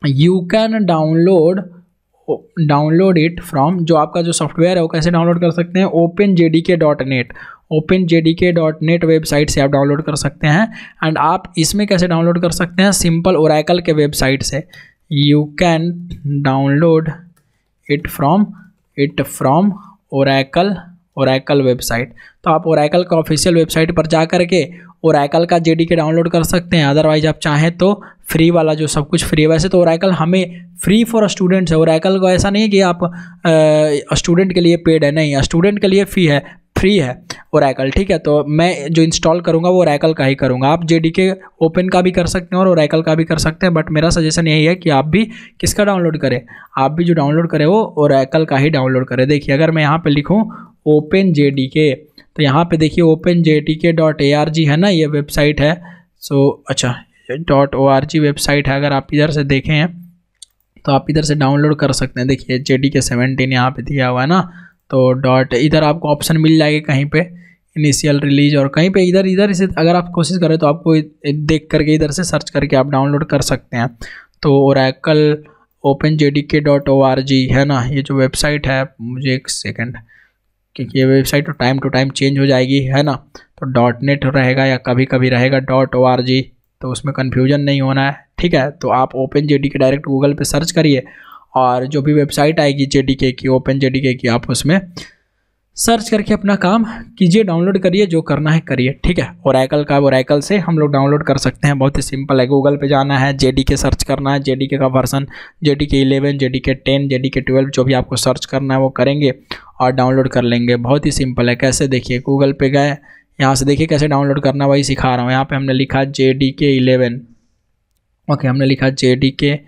you can download download it from जो आपका जो सॉफ्टवेयर है वो कैसे डाउनलोड कर सकते हैं open J D K dot net open J D K dot net website से आप डाउनलोड कर सकते हैं एंड आप इसमें कैसे डाउनलोड कर सकते हैं सिंपल ओराइकल के वेबसाइट से you can download it from it from Oracle Oracle website तो आप ओरैकल का ऑफिशियल वेबसाइट पर जा कर के ओरैकल का जे के डाउनलोड कर सकते हैं अदरवाइज आप चाहें तो फ्री वाला जो सब कुछ फ्री है वैसे तो ओरैकल हमें फ्री फॉर स्टूडेंट्स है ओरैकल को ऐसा नहीं है कि आप स्टूडेंट के लिए पेड है नहीं स्टूडेंट के लिए फ़ी है फ्री है ओरैकल ठीक है तो मैं जो इंस्टॉल करूँगा वो ओरैकल का ही करूँगा आप जे के ओपन का भी कर सकते हैं और ओरैकल का भी कर सकते हैं बट मेरा सजेशन यही है कि आप भी किसका डाउनलोड करें आप भी जो डाउनलोड करें वो ओरैकल का ही डाउनलोड करें देखिए अगर मैं यहाँ पर लिखूँ ओपन जे तो यहाँ पर देखिए open J D K dot A R G है ना ये वेबसाइट है सो अच्छा dot O R G website है अगर आप इधर से देखें तो आप इधर से डाउनलोड कर सकते हैं देखिए जे डी के सेवेंटीन यहाँ पर दिया हुआ है ना तो डॉट इधर आपको ऑप्शन मिल जाएगा कहीं पे इनिशियल रिलीज और कहीं पे इधर इधर इसे अगर आप कोशिश करें तो आपको देख करके इधर से सर्च करके आप डाउनलोड कर सकते हैं तो Oracle open J D K dot O R G है ना ये जो वेबसाइट है मुझे एक सेकेंड क्योंकि ये वेबसाइट तो टाइम टू टाइम चेंज हो जाएगी है ना तो डॉट नेट रहेगा या कभी कभी रहेगा डॉट ओ आर जी तो उसमें कन्फ्यूजन नहीं होना है ठीक है तो आप open J D K direct Google पे सर्च करिए और जो भी वेबसाइट आएगी जे की ओपन जे की आप उसमें सर्च करके अपना काम कीजिए डाउनलोड करिए जो करना है करिए ठीक है और आइकल का आइकल से हम लोग डाउनलोड कर सकते हैं बहुत ही सिंपल है गूगल पे जाना है जे के सर्च करना है जे के का वर्सन जे के इलेवन जे के टेन जे के ट्वेल्व जो भी आपको सर्च करना है वो करेंगे और डाउनलोड कर लेंगे बहुत ही सिंपल है कैसे देखिए गूगल पे गए यहाँ से देखिए कैसे डाउनलोड करना वही सिखा रहा हूँ यहाँ पर हमने लिखा जे के ओके हमने लिखा जे के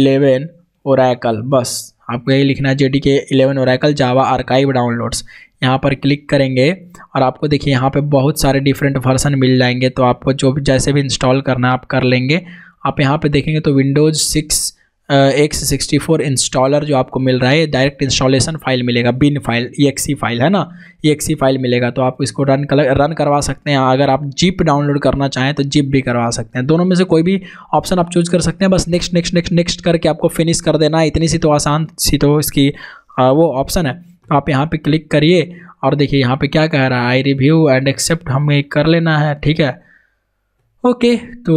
इलेवन ओराकल बस आपको यही लिखना है J D K eleven Oracle Java archive downloads यहाँ पर क्लिक करेंगे और आपको देखिए यहाँ पे बहुत सारे डिफरेंट वर्सन मिल जाएंगे तो आपको जो भी जैसे भी इंस्टॉल करना है आप कर लेंगे आप यहाँ पे देखेंगे तो Windows six X sixty four installer जो आपको मिल रहा है डायरेक्ट इंस्टॉलेशन फाइल मिलेगा बिन फाइल ई फाइल है ना ई फाइल मिलेगा तो आप इसको रन रन करवा सकते हैं अगर आप जिप डाउनलोड करना चाहें तो जिप भी करवा सकते हैं दोनों में से कोई भी ऑप्शन आप चूज कर सकते हैं बस नेक्स्ट नेक्स्ट नेक्स्ट नेक्स्ट करके आपको फिनिश कर देना है इतनी सी तो आसान सी तो इसकी आ, वो ऑप्शन है आप यहाँ पर क्लिक करिए और देखिए यहाँ पर क्या कह रहा है आई रिव्यू एंड एक्सेप्ट हमें कर लेना है ठीक है ओके तो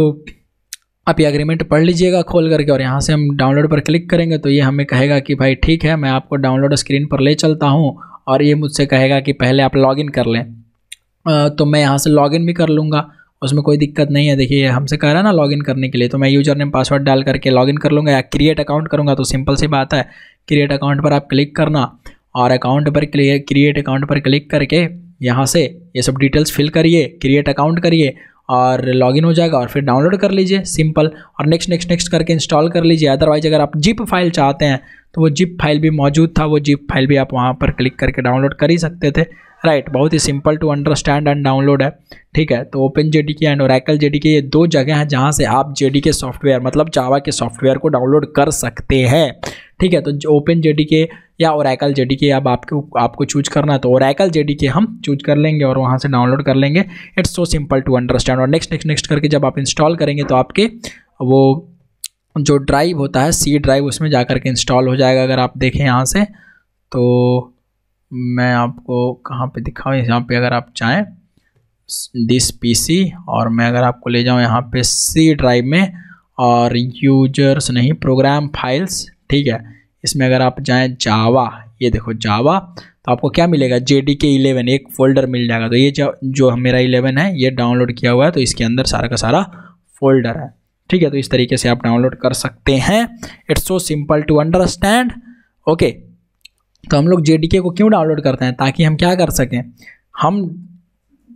आप ये अग्रीमेंट पढ़ लीजिएगा खोल करके और यहाँ से हम डाउनलोड पर क्लिक करेंगे तो ये हमें कहेगा कि भाई ठीक है मैं आपको डाउनलोड स्क्रीन पर ले चलता हूँ और ये मुझसे कहेगा कि पहले आप लॉगिन कर लें तो मैं यहाँ से लॉगिन भी कर लूँगा उसमें कोई दिक्कत नहीं है देखिए हमसे कह रहा है ना लॉगिन करने के लिए तो मैं यूजर नेम पासवर्ड डाल करके लॉगिन कर लूँगा या क्रिएट अकाउंट करूँगा तो सिंपल सी बात है क्रिएट अकाउंट पर आप क्लिक करना और अकाउंट पर क्रिएट अकाउंट पर क्लिक करके यहाँ से ये सब डिटेल्स फिल करिए क्रिएट अकाउंट करिए और लॉगिन हो जाएगा और फिर डाउनलोड कर लीजिए सिंपल और नेक्स्ट नेक्स्ट नेक्स्ट करके इंस्टॉल कर लीजिए अदरवाइज अगर आप जिप फाइल चाहते हैं तो वो जिप फाइल भी मौजूद था वो जिप फाइल भी आप वहाँ पर क्लिक करके डाउनलोड कर ही सकते थे राइट right, बहुत ही simple to understand and download है ठीक है तो open J D and Oracle J D ये दो जगह हैं जहाँ से आप जे मतलब के सॉफ्टवेयर मतलब जावा के सॉफ्टवेयर को डाउनलोड कर सकते हैं ठीक है तो ओपन जे डी के या ओरैकल जे डी के अब आपको आपको चूज करना है तो ओरैकल जे डी के हम चूज कर लेंगे और वहाँ से डाउनलोड कर लेंगे it's so simple to understand और नेक्स्ट नेक्स्ट नेक्स्ट करके जब आप इंस्टॉल करेंगे तो आपके वो जो ड्राइव होता है सी ड्राइव उसमें जा कर के इंस्टॉल हो जाएगा अगर आप देखें यहाँ से तो मैं आपको कहाँ पर दिखाऊँ यहाँ पर अगर आप चाहें दिस पीसी और मैं अगर आपको ले जाऊँ यहाँ पे सी ड्राइव में और यूजर्स नहीं प्रोग्राम फाइल्स ठीक है इसमें अगर आप जाएँ जावा ये देखो जावा तो आपको क्या मिलेगा जे डी के इलेवन एक फोल्डर मिल जाएगा तो ये जो जो मेरा इलेवन है ये डाउनलोड किया हुआ है तो इसके अंदर सारा का सारा फोल्डर है ठीक है तो इस तरीके से आप डाउनलोड कर सकते हैं it's so simple to understand okay तो हम लोग जे को क्यों डाउनलोड करते हैं ताकि हम क्या कर सकें हम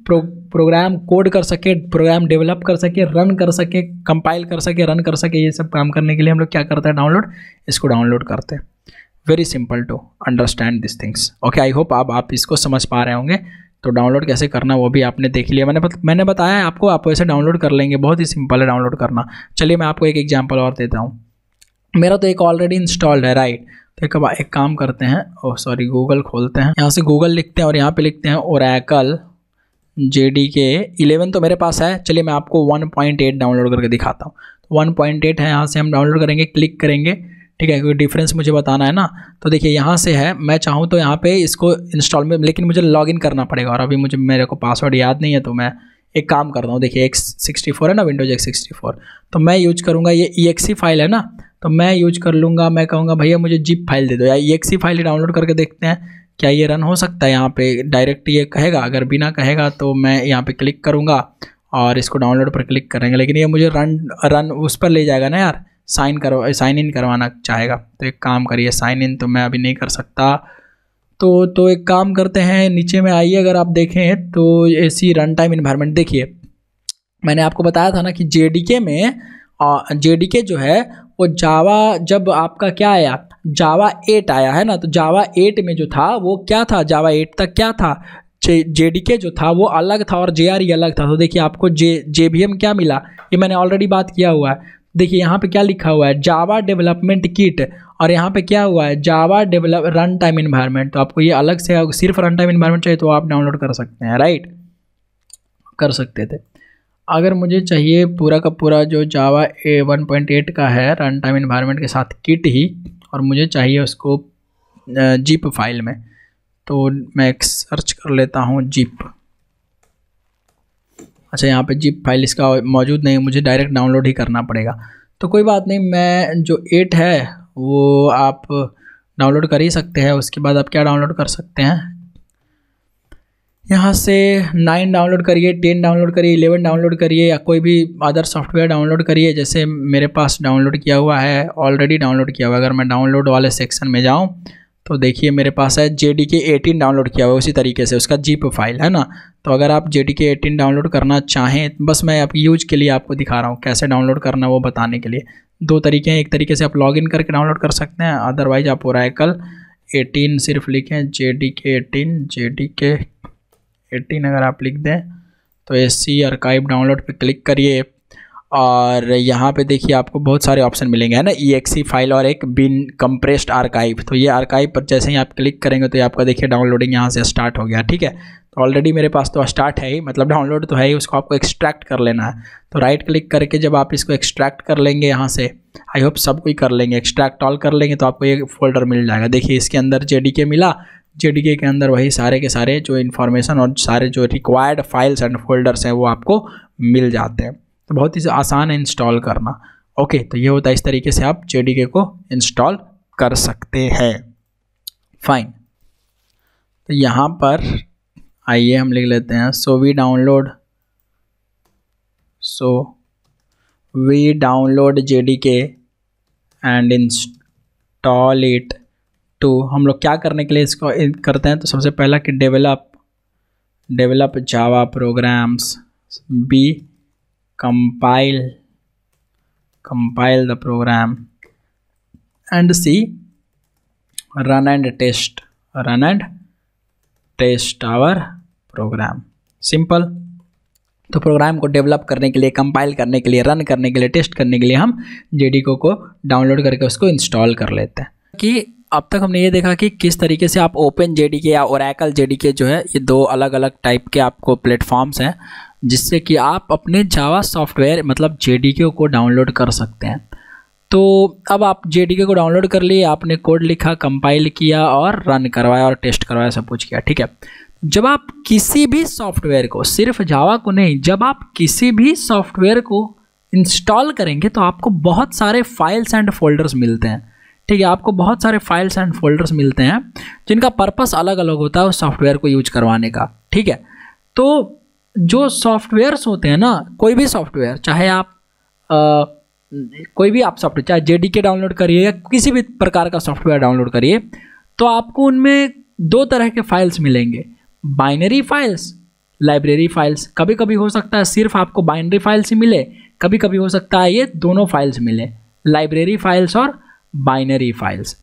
प्रो प्रोग्राम कोड कर सके प्रोग्राम डेवलप कर सके रन कर सके कंपाइल कर सके रन कर सके ये सब काम करने के लिए हम लोग क्या करते हैं डाउनलोड इसको डाउनलोड करते हैं very simple to understand this things okay I hope आप आप इसको समझ पा रहे होंगे तो डाउनलोड कैसे करना वो भी आपने देख लिया मैंने बत, मैंने बताया है आपको आप वैसे डाउनलोड कर लेंगे बहुत ही सिंपल है डाउनलोड करना चलिए मैं आपको एक एग्जाम्पल और देता हूँ मेरा तो एक ऑलरेडी इंस्टॉल्ड है राइट तो एक, एक काम करते हैं ओह सॉरी गूगल खोलते हैं यहाँ से गूगल लिखते हैं और यहाँ पे लिखते हैं Oracle J D K eleven तो मेरे पास है चलिए मैं आपको वन पॉइंट एट डाउनलोड करके दिखाता हूँ तो वन पॉइंट एट है यहाँ से हम डाउनलोड करेंगे क्लिक करेंगे ठीक है क्योंकि डिफरेंस मुझे बताना है ना तो देखिए यहाँ से है मैं चाहूँ तो यहाँ पे इसको इंस्टॉल में लेकिन मुझे लॉगिन करना पड़ेगा और अभी मुझे मेरे को पासवर्ड याद नहीं है तो मैं एक काम कर रहा हूँ देखिए एक्स सिक्सटी फोर है ना विंडोज एक्स सिक्सटी फोर तो मैं यूज करूँगा ये ई एक्सी फाइल है ना तो मैं यूज कर लूँगा मैं कहूँगा भैया मुझे जिप फाइल दे दो या ई एक्सी फाइल डाउनलोड करके देखते हैं क्या ये रन हो सकता है यहाँ पे डायरेक्ट ये कहेगा अगर बिना कहेगा तो मैं यहाँ पे क्लिक करूँगा और इसको डाउनलोड पर क्लिक करेंगे लेकिन ये मुझे रन रन उस पर ले जाएगा ना यार साइन करो साइन इन करवाना चाहेगा तो एक काम करिए साइन इन तो मैं अभी नहीं कर सकता तो तो एक काम करते हैं नीचे में आइए अगर आप देखें तो ऐसी रन टाइम इन्वायरमेंट देखिए मैंने आपको बताया था ना कि जे में जे जो है वो जावा जब आपका क्या आया जावा एट आया है ना तो जावा एट में जो था वो क्या था जावा एट तक क्या था जे जे जो था वो अलग था और जे e अलग था तो देखिए आपको जे जे बी एम क्या मिला ये मैंने ऑलरेडी बात किया हुआ है देखिए यहाँ पे क्या लिखा हुआ है जावा डेवलपमेंट किट और यहाँ पे क्या हुआ है Java develop run time environment तो आपको ये अलग से सिर्फ रन टाइम इन्वायरमेंट चाहिए तो आप डाउनलोड कर सकते हैं राइट कर सकते थे अगर मुझे चाहिए पूरा का पूरा जो Java a one point eight का है रन टाइम इन्वायरमेंट के साथ किट ही और मुझे चाहिए उसको जीप फाइल में तो मैं एक सर्च कर लेता हूँ जीप अच्छा यहाँ पे जीप फाइल इसका मौजूद नहीं मुझे डायरेक्ट डाउनलोड ही करना पड़ेगा तो कोई बात नहीं मैं जो एट है वो आप डाउनलोड कर ही सकते हैं उसके बाद आप क्या डाउनलोड कर सकते हैं यहाँ से नाइन डाउनलोड करिए टेन डाउनलोड करिए इलेवन डाउनलोड करिए या कोई भी अदर सॉफ्टवेयर डाउनलोड करिए जैसे मेरे पास डाउनलोड किया हुआ है ऑलरेडी डाउनलोड किया हुआ अगर मैं डाउनलोड वाले सेक्शन में जाऊँ तो देखिए मेरे पास है J D K eighteen download किया हुआ है उसी तरीके से उसका जीप फाइल है ना तो अगर आप J D K eighteen download करना चाहें बस मैं आपकी यूज के लिए आपको दिखा रहा हूँ कैसे डाउनलोड करना वो बताने के लिए दो तरीके हैं एक तरीके से आप लॉग इन करके डाउनलोड कर सकते हैं अदरवाइज आप ओराइकल एटीन सिर्फ लिखें J D K eighteen J D K eighteen अगर आप लिख दें तो एस सी आर्काइव डाउनलोड पर क्लिक करिए और यहाँ पे देखिए आपको बहुत सारे ऑप्शन मिलेंगे है ना ई फाइल और एक बिन कंप्रेस्ड आर्काइव तो ये आर्काइव पर जैसे ही आप क्लिक करेंगे तो ये आपका देखिए डाउनलोडिंग यहाँ से स्टार्ट हो गया ठीक है तो ऑलरेडी मेरे पास तो स्टार्ट है ही मतलब डाउनलोड तो है ही उसको आपको एक्सट्रैक्ट कर लेना है तो राइट क्लिक करके जब आप इसको एक्सट्रैक्ट कर लेंगे यहाँ से आई होप सब कोई कर लेंगे एक्सट्रैक्ट ऑल कर लेंगे तो आपको ये फोल्डर मिल जाएगा देखिए इसके अंदर जे मिला जेडीके के अंदर वही सारे के सारे जो इन्फॉर्मेशन और सारे जो रिक्वायर्ड फाइल्स एंड फोल्डर्स हैं वो आपको मिल जाते हैं तो बहुत ही आसान है इंस्टॉल करना ओके तो ये होता है इस तरीके से आप जेडीके को इंस्टॉल कर सकते हैं फाइन तो यहाँ पर आइए हम लिख लेते हैं so we download so we download J D K and install it तो हम लोग क्या करने के लिए इसको करते हैं तो सबसे पहला कि develop develop Java programs be compile compile the program and see run and test run and test our program simple तो प्रोग्राम को डेवलप करने के लिए कंपाइल करने के लिए रन करने के लिए टेस्ट करने के लिए हम जेडीको को डाउनलोड करके उसको इंस्टॉल कर लेते हैं कि अब तक हमने ये देखा कि किस तरीके से आप ओपन जे या ओरैकल जे जो है ये दो अलग अलग टाइप के आपको प्लेटफॉर्म्स हैं जिससे कि आप अपने जावा सॉफ्टवेयर मतलब जे को डाउनलोड कर सकते हैं तो अब आप जे को डाउनलोड कर लिए आपने कोड लिखा कंपाइल किया और रन करवाया और टेस्ट करवाया सब कुछ किया ठीक है जब आप किसी भी सॉफ्टवेयर को सिर्फ जावा को नहीं जब आप किसी भी सॉफ्टवेयर को इंस्टॉल करेंगे तो आपको बहुत सारे फाइल्स एंड फोल्डर्स मिलते हैं ठीक है आपको बहुत सारे फाइल्स एंड फोल्डर्स मिलते हैं जिनका पर्पस अलग अलग होता है उस सॉफ्टवेयर को यूज करवाने का ठीक है तो जो सॉफ्टवेयर्स होते हैं ना कोई भी सॉफ्टवेयर चाहे आप आ, कोई भी आप सॉफ्टवेयर चाहे जे डी के डाउनलोड करिए या किसी भी प्रकार का सॉफ्टवेयर डाउनलोड करिए तो आपको उनमें दो तरह के फाइल्स मिलेंगे बाइनरी फाइल्स लाइब्रेरी फाइल्स कभी कभी हो सकता है सिर्फ आपको बाइनरी फाइल्स ही मिले कभी कभी हो सकता है ये दोनों फाइल्स मिले लाइब्रेरी फाइल्स और बाइनरी फाइल्स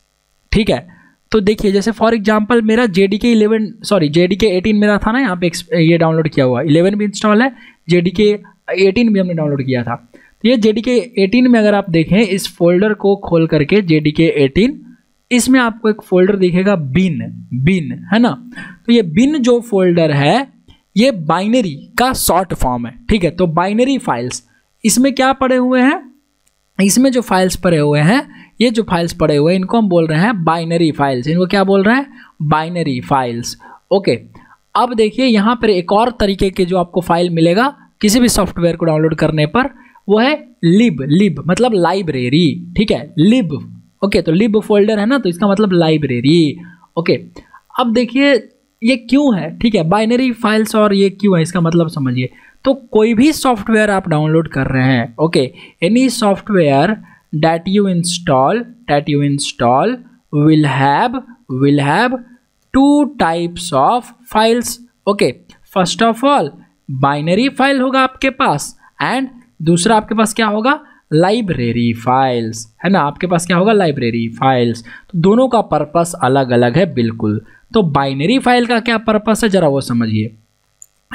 ठीक है तो देखिए जैसे फॉर एग्जांपल मेरा J D K eleven sorry J D K eighteen मेरा था ना यहाँ पे ये डाउनलोड किया हुआ इलेवन भी इंस्टॉल है जे डी के एटीन भी हमने डाउनलोड किया था तो ये जे डी के एटीन में अगर आप देखें इस फोल्डर को खोल करके जे डी के एटीन इसमें आपको एक फोल्डर दिखेगा बिन बिन है ना तो ये बिन जो फोल्डर है ये बाइनरी का शॉर्ट फॉर्म है ठीक है तो बाइनरी फाइल्स इसमें क्या पड़े हुए हैं इसमें जो फाइल्स पड़े हुए हैं ये जो फाइल्स पड़े हुए हैं इनको हम बोल रहे हैं बाइनरी फाइल्स इनको क्या बोल रहे हैं बाइनरी फाइल्स ओके अब देखिए यहाँ पर एक और तरीके के जो आपको फाइल मिलेगा किसी भी सॉफ्टवेयर को डाउनलोड करने पर वो है लिब लिब मतलब लाइब्रेरी ठीक है लिब ओके तो लिब फोल्डर है ना तो इसका मतलब लाइब्रेरी ओके अब देखिए ये क्यों है ठीक है बाइनरी फाइल्स और ये क्यों है इसका मतलब समझिए तो कोई भी सॉफ्टवेयर आप डाउनलोड कर रहे हैं okay any software that you install that you install will have will have two types of files okay first of all binary file होगा आपके पास and दूसरा आपके पास क्या होगा लाइब्रेरी फाइल्स है ना आपके पास क्या होगा लाइब्रेरी फाइल्स तो दोनों का पर्पस अलग अलग है बिल्कुल तो बाइनरी फाइल का क्या पर्पस है जरा वो समझिए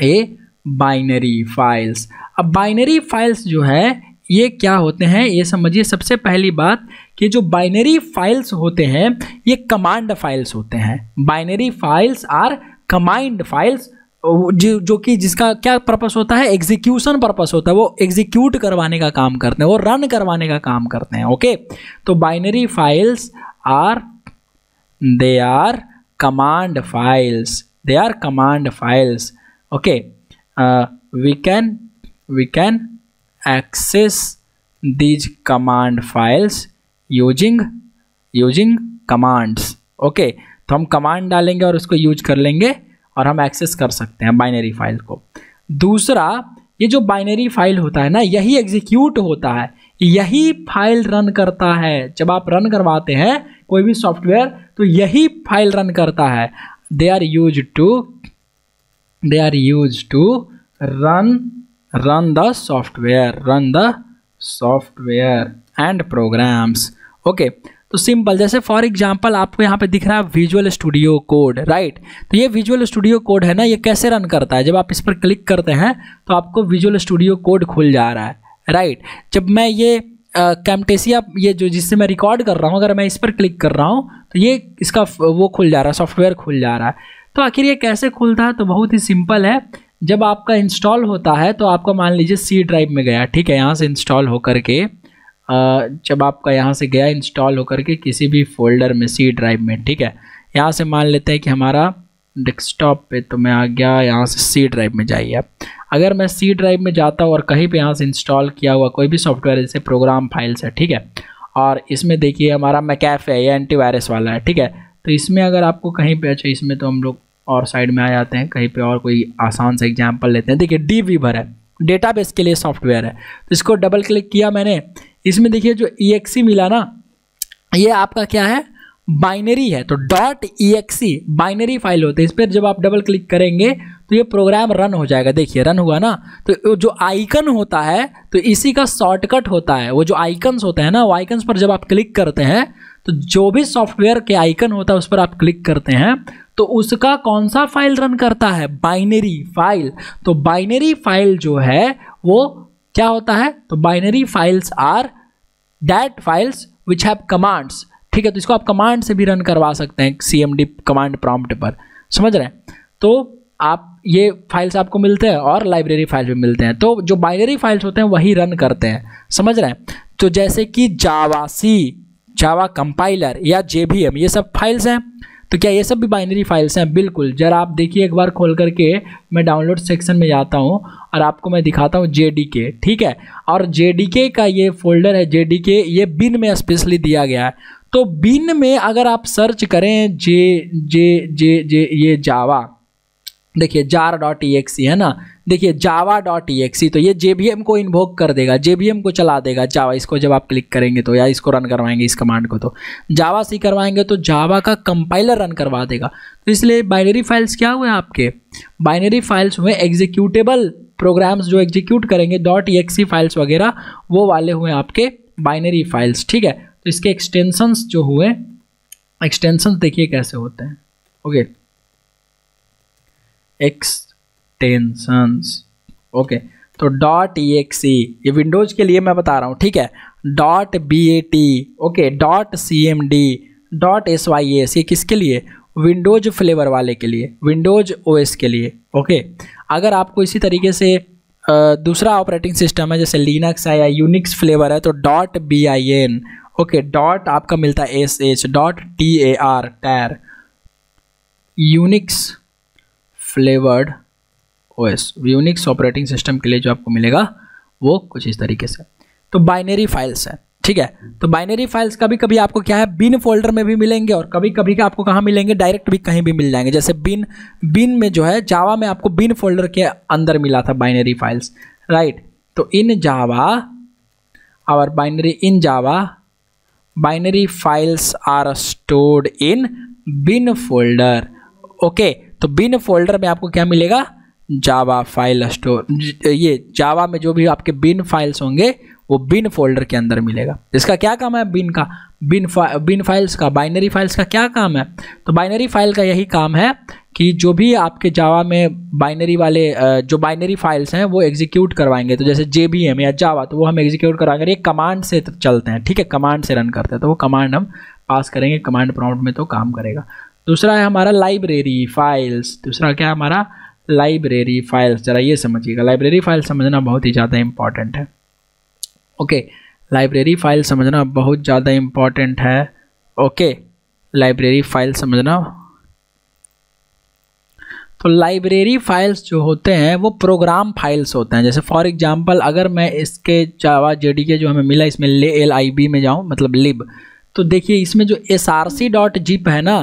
ए बाइनरी फाइल्स अब बाइनरी फाइल्स जो है ये क्या होते हैं ये समझिए सबसे पहली बात कि जो बाइनरी फाइल्स होते हैं ये कमांड फाइल्स होते हैं binary files are command files जो जो कि जिसका क्या पर्पस होता है एग्जीक्यूशन पर्पस होता है वो एग्जीक्यूट करवाने का काम करते हैं वो रन करवाने का काम करते हैं ओके तो binary files are they are command files they are command files okay we can we can access these command files using using commands okay तो हम कमांड डालेंगे और उसको यूज कर लेंगे और हम एक्सेस कर सकते हैं बाइनरी फाइल को दूसरा ये जो बाइनरी फाइल होता है ना यही एग्जीक्यूट होता है यही फाइल रन करता है जब आप रन करवाते हैं कोई भी सॉफ्टवेयर तो यही फाइल रन करता है they are use to they are use to run run the software run the software and programs okay तो सिंपल जैसे फॉर एग्जांपल आपको यहाँ पे दिख रहा है विजुअल स्टूडियो कोड राइट तो ये विजुअल स्टूडियो कोड है ना ये कैसे रन करता है जब आप इस पर क्लिक करते हैं तो आपको विजुअल स्टूडियो कोड खुल जा रहा है राइट जब मैं ये कैमटेसिया uh, ये जो जिससे मैं रिकॉर्ड कर रहा हूँ अगर मैं इस पर क्लिक कर रहा हूँ तो ये इसका वो खुल जा रहा है सॉफ्टवेयर खुल जा रहा है तो आखिर ये कैसे खुलता है तो बहुत ही सिंपल है जब आपका इंस्टॉल होता है तो आपका मान लीजिए सी ड्राइव में गया ठीक है यहाँ से इंस्टॉल होकर के जब आपका यहाँ से गया इंस्टॉल होकर के किसी भी फोल्डर में सी ड्राइव में ठीक है यहाँ से मान लेते हैं कि हमारा डेस्कटॉप पे तो मैं आ गया यहाँ से सी ड्राइव में जाइए अगर मैं सी ड्राइव में जाता हूँ और कहीं पे यहाँ से इंस्टॉल किया हुआ कोई भी सॉफ्टवेयर जैसे प्रोग्राम फाइल्स है ठीक है और इसमें देखिए हमारा मैकेफ है या एंटीवायरस वाला है ठीक है तो इसमें अगर आपको कहीं पे अच्छा इसमें तो हम लोग और साइड में आ जाते हैं कहीं पे और कोई आसान सा एग्जाम्पल लेते हैं देखिए डी वीवर है डेटाबेस के लिए सॉफ्टवेयर है तो इसको डबल क्लिक किया मैंने इसमें देखिए जो ई e मिला ना ये आपका क्या है बाइनरी है तो डॉट ई बाइनरी फाइल होती है इस पर जब आप डबल क्लिक करेंगे तो ये प्रोग्राम रन हो जाएगा देखिए रन हुआ ना तो जो आइकन होता है तो इसी का शॉर्टकट होता है वो जो आइकन्स होते हैं ना वो आइकन्स पर जब आप क्लिक करते हैं तो जो भी सॉफ्टवेयर के आइकन होता है उस पर आप क्लिक करते हैं तो उसका कौन सा फाइल रन करता है बाइनरी फाइल तो बाइनरी फाइल जो है वो क्या होता है तो binary files are that files which have commands ठीक है तो इसको आप कमांड से भी रन करवा सकते हैं C M D command prompt पर समझ रहे हैं तो आप ये फाइल्स आपको मिलते हैं और लाइब्रेरी फाइल्स भी मिलते हैं तो जो बाइनरी फाइल्स होते हैं वही रन करते हैं समझ रहे हैं तो जैसे कि जावासी जावा कंपाइलर या जे ये सब फाइल्स हैं तो क्या ये सब भी बाइनरी फाइल्स हैं बिल्कुल जरा आप देखिए एक बार खोल करके मैं डाउनलोड सेक्शन में जाता हूँ और आपको मैं दिखाता हूँ जे ठीक है और जे का ये फोल्डर है जे ये बिन में स्पेशली दिया गया है तो बिन में अगर आप सर्च करें जे जे जे जे ये जावा देखिए जार डॉट ई है ना देखिए जावा डॉट तो ये एम को इन्वोक कर देगा एम को चला देगा जावा इसको जब आप क्लिक करेंगे तो या इसको रन करवाएंगे इस कमांड को तो जावा सी करवाएंगे तो जावा का कंपाइलर रन करवा देगा तो इसलिए बाइनरी फाइल्स क्या हुए आपके बाइनरी फाइल्स हुए एग्जीक्यूटेबल प्रोग्राम्स जो एग्जीक्यूट करेंगे डॉट फाइल्स वगैरह वो वाले हुए आपके बाइनरी फाइल्स ठीक है तो इसके एक्सटेंसन्स जो हुए एक्सटेंसन देखिए कैसे होते हैं ओके एक्स टेंशंस ओके तो डॉट ई एक्स ये विंडोज के लिए मैं बता रहा हूँ ठीक है dot B A T okay dot C M D dot S Y S ये किसके लिए विंडोज फ्लेवर वाले के लिए विंडोज ओ एस के लिए ओके अगर आपको इसी तरीके से दूसरा ऑपरेटिंग सिस्टम है जैसे लिनक्स है या यूनिक्स फ्लेवर है तो dot B I N okay dot आपका मिलता है S H dot T A R tar Unix flavoured OS Unix operating system के लिए जो आपको मिलेगा वो कुछ इस तरीके से तो बाइनरी फाइल्स है ठीक है तो बाइनरी फाइल्स कभी कभी आपको क्या है बिन फोल्डर में भी मिलेंगे और कभी कभी आपको कहाँ मिलेंगे डायरेक्ट भी कहीं भी मिल जाएंगे जैसे बिन बिन में जो है जावा में आपको बिन फोल्डर के अंदर मिला था बाइनरी फाइल्स राइट तो इन जावा और बाइनरी इन Java binary files are stored in bin folder okay तो बिन फोल्डर में आपको क्या मिलेगा जावा फाइल स्टोर ये जावा में जो भी आपके बिन फाइल्स होंगे वो बिन फोल्डर के अंदर मिलेगा इसका क्या काम है बिन का बिन फा, बिन फाइल्स का बाइनरी फाइल्स का क्या काम है तो बाइनरी फाइल का यही काम है कि जो भी आपके जावा में बाइनरी वाले जो बाइनरी फाइल्स हैं वो एग्जीक्यूट करवाएंगे तो जैसे जे बी एम या जावा तो वो हम एग्जीक्यूट करवाएंगे ये कमांड से चलते हैं ठीक है कमांड से रन करते हैं तो वो कमांड हम पास करेंगे कमांड प्रॉम्प्ट में तो काम करेगा दूसरा है हमारा लाइब्रेरी फाइल्स दूसरा क्या है हमारा लाइब्रेरी फाइल्स ज़रा ये समझिएगा लाइब्रेरी फाइल समझना बहुत ही ज़्यादा इम्पॉर्टेंट है ओके लाइब्रेरी फाइल समझना बहुत ज़्यादा इम्पॉर्टेंट है ओके लाइब्रेरी फाइल समझना तो लाइब्रेरी फाइल्स जो होते हैं वो प्रोग्राम फाइल्स होते हैं जैसे फॉर एग्जांपल अगर मैं इसके जावा जे के जो हमें मिला इसमें ले एल आई बी में जाऊँ मतलब लिब तो देखिए इसमें जो S R C dot zip है ना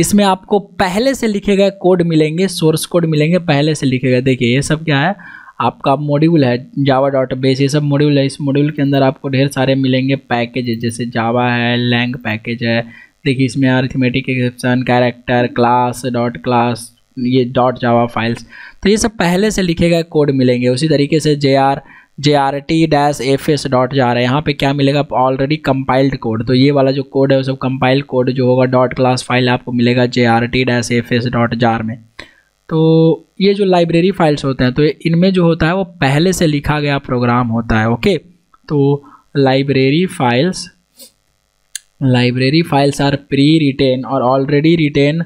इसमें आपको पहले से लिखे गए कोड मिलेंगे सोर्स कोड मिलेंगे पहले से लिखे गए देखिए ये सब क्या है आपका मॉड्यूल है जावा डॉट बेस ये सब मॉड्यूल है इस मॉड्यूल के अंदर आपको ढेर सारे मिलेंगे पैकेज जैसे जावा है लैंग पैकेज है देखिए इसमें arithmetic exception character class dot class ये डॉट जावा फाइल्स तो ये सब पहले से लिखे गए कोड मिलेंगे उसी तरीके से J R J R T dash F S dot जा रहा है यहाँ पे क्या मिलेगा ऑलरेडी कंपाइल्ड कोड तो ये वाला जो कोड है वो सब कंपाइल्ड कोड जो होगा डॉट क्लास फाइल आपको मिलेगा J R T dash F S dot jar में तो ये जो लाइब्रेरी फाइल्स होते हैं तो इनमें जो होता है वो पहले से लिखा गया प्रोग्राम होता है ओके तो library files library files are pre written और already written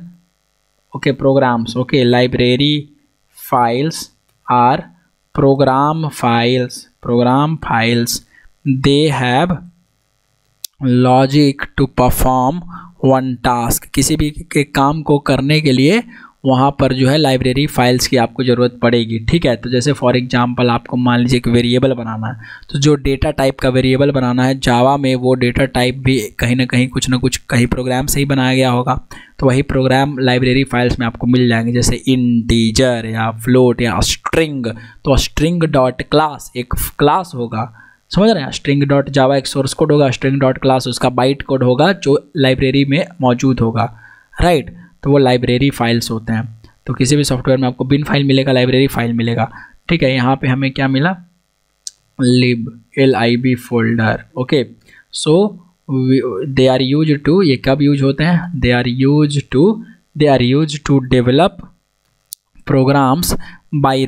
okay programs okay library files are program files program files they have logic to perform one task किसी भी के काम को करने के लिए वहाँ पर जो है लाइब्रेरी फाइल्स की आपको ज़रूरत पड़ेगी ठीक है तो जैसे फॉर एग्जांपल आपको मान लीजिए एक वेरिएबल बनाना है तो जो डेटा टाइप का वेरिएबल बनाना है जावा में वो डेटा टाइप भी कहीं ना कहीं कुछ ना कुछ कहीं प्रोग्राम से ही बनाया गया होगा तो वही प्रोग्राम लाइब्रेरी फाइल्स में आपको मिल जाएंगे जैसे इंटीजर या फ्लोट या स्ट्रिंग तो स्ट्रिंग डॉट क्लास एक क्लास होगा समझ रहे हैं स्ट्रिंग डॉट जावा एक सोर्स कोड होगा स्ट्रिंग डॉट क्लास उसका बाइट कोड होगा जो लाइब्रेरी में मौजूद होगा राइट right? तो वो लाइब्रेरी फाइल्स होते हैं तो किसी भी सॉफ्टवेयर में आपको बिन फाइल मिलेगा लाइब्रेरी फाइल मिलेगा ठीक है यहाँ पे हमें क्या मिला lib L I B folder okay so they are use to ये कब यूज होते हैं they are use to they are use to develop programs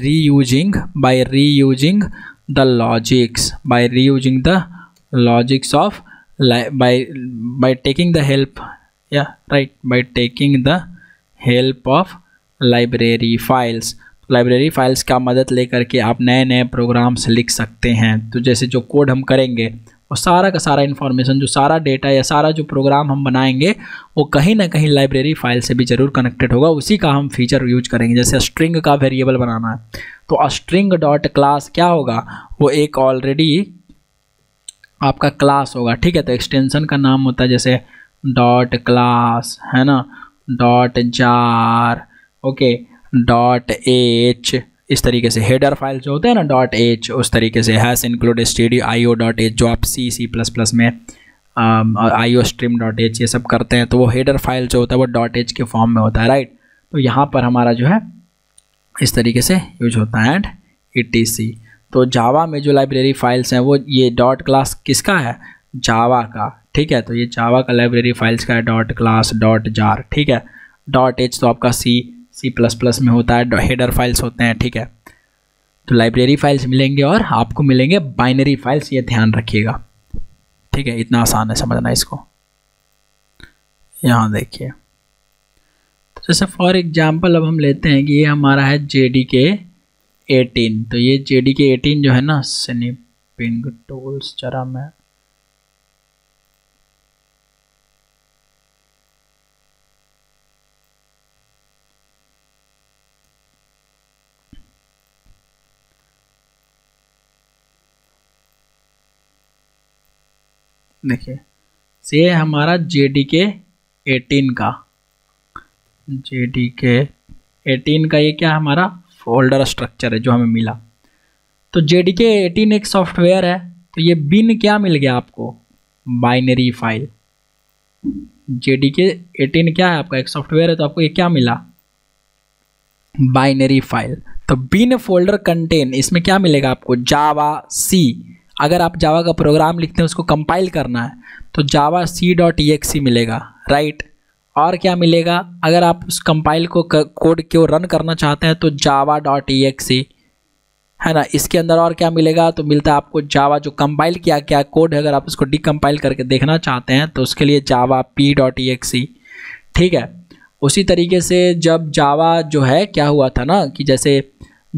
reusing by reusing the logics by reusing the logics of by by taking the help yeah right by taking the help of library files library files का मदद लेकर के आप नए नए programmes लिख सकते हैं तो जैसे जो कोड हम करेंगे वो सारा का सारा इन्फॉर्मेशन जो सारा डेटा या सारा जो प्रोग्राम हम बनाएंगे वो कहीं ना कहीं लाइब्रेरी फाइल से भी ज़रूर कनेक्टेड होगा उसी का हम फीचर यूज करेंगे जैसे स्ट्रिंग का वेरिएबल बनाना है तो स्ट्रिंग डॉट क्लास क्या होगा वो एक ऑलरेडी आपका क्लास होगा ठीक है तो एक्सटेंशन का नाम होता है जैसे डॉट क्लास है ना dot jar okay dot H इस तरीके से हेडर फाइल जो होते हैं ना डॉट एच उस तरीके से hash include stdio I O dot H जो आप सी सी प्लस प्लस में I O stream dot H ये सब करते हैं तो वो हेडर फाइल जो होता है वो डॉट एच के फॉर्म में होता है राइट तो यहाँ पर हमारा जो है इस तरीके से यूज होता है एंड ई टी सी तो जावा में जो लाइब्रेरी फाइल्स हैं वो ये डॉट क्लास किसका है जावा का ठीक है तो ये जावा का लाइब्रेरी फाइल्स का है डॉट क्लास डॉट जार ठीक है डॉट एच तो आपका सी सी प्लस प्लस में होता है हेडर फाइल्स होते हैं ठीक है तो लाइब्रेरी फाइल्स मिलेंगे और आपको मिलेंगे बाइनरी फाइल्स ये ध्यान रखिएगा ठीक है इतना आसान है समझना इसको यहाँ देखिए तो जैसे फॉर एग्जांपल अब हम लेते हैं कि ये हमारा है जे डी के एटीन तो ये जे डी के एटीन जो है ना पिंग टूल्स जरा मैं देखिए ये हमारा जे डी के एटीन का जे डी के एटीन का ये क्या हमारा फोल्डर स्ट्रक्चर है जो हमें मिला तो जे डी के एटीन एक सॉफ्टवेयर है तो ये बिन क्या मिल गया आपको binary file J D K eighteen क्या है आपका एक सॉफ्टवेयर है तो आपको ये क्या मिला बाइनरी फाइल तो बिन फोल्डर कंटेन इसमें क्या मिलेगा आपको जावा सी अगर आप जावा का प्रोग्राम लिखते हैं उसको कंपाइल करना है तो Java C dot E X मिलेगा राइट और क्या मिलेगा अगर आप उस कंपाइल को कोड को रन करना चाहते हैं तो जावा डॉट ई एक्स है ना इसके अंदर और क्या मिलेगा तो मिलता है आपको जावा जो कंपाइल किया क्या कोड है अगर आप उसको डिकम्पाइल करके देखना चाहते हैं तो उसके लिए Java P dot E X ठीक है उसी तरीके से जब जावा जो है क्या हुआ था ना कि जैसे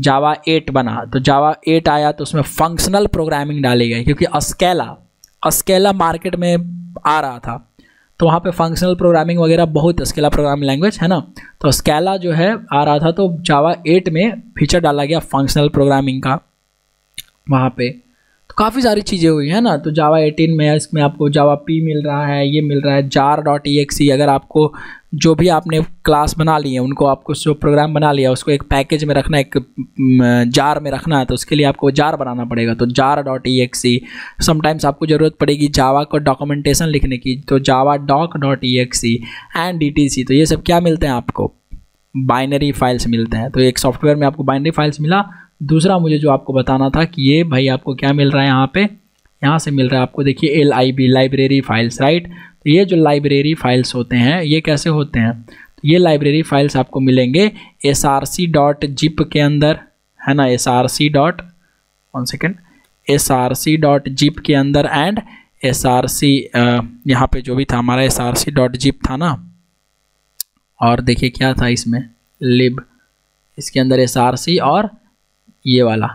जावा एट बना तो जावा एट आया तो उसमें फंक्शनल प्रोग्रामिंग डाली गई क्योंकि अस्केला अस्केला मार्केट में आ रहा था तो वहाँ पे फंक्शनल प्रोग्रामिंग वगैरह बहुत अस्केला प्रोग्रामिंग लैंग्वेज है ना तो अस्केला जो है आ रहा था तो जावा एट में फीचर डाला गया फंक्शनल प्रोग्रामिंग का वहाँ पर काफ़ी सारी चीज़ें हुई है ना तो जावा 18 में इसमें आपको जावा पी मिल रहा है ये मिल रहा है जार डॉट ई एक्सी अगर आपको जो भी आपने क्लास बना ली है उनको आपको जो प्रोग्राम बना लिया उसको एक पैकेज में रखना एक जार में रखना है तो उसके लिए आपको जार बनाना पड़ेगा तो jar dot E X E sometimes आपको ज़रूरत पड़ेगी जावा को डॉक्यूमेंटेशन लिखने की तो Java doc dot E X E and D T C तो ये सब क्या मिलते हैं आपको बाइनरी फाइल्स मिलते हैं तो एक सॉफ्टवेयर में आपको बाइनरी फाइल्स मिला दूसरा मुझे जो आपको बताना था कि ये भाई आपको क्या मिल रहा है यहाँ पे यहाँ से मिल रहा है आपको देखिए L I B library files right तो ये जो लाइब्रेरी फाइल्स होते हैं ये कैसे होते हैं तो ये लाइब्रेरी फाइल्स आपको मिलेंगे S R C dot zip के अंदर है ना S R C dot one second S R C dot zip के अंदर एंड एस आर सी यहाँ पर जो भी था हमारा S R C dot zip था ना और देखिए क्या था इसमें लिब इसके अंदर एस आर सी और ये वाला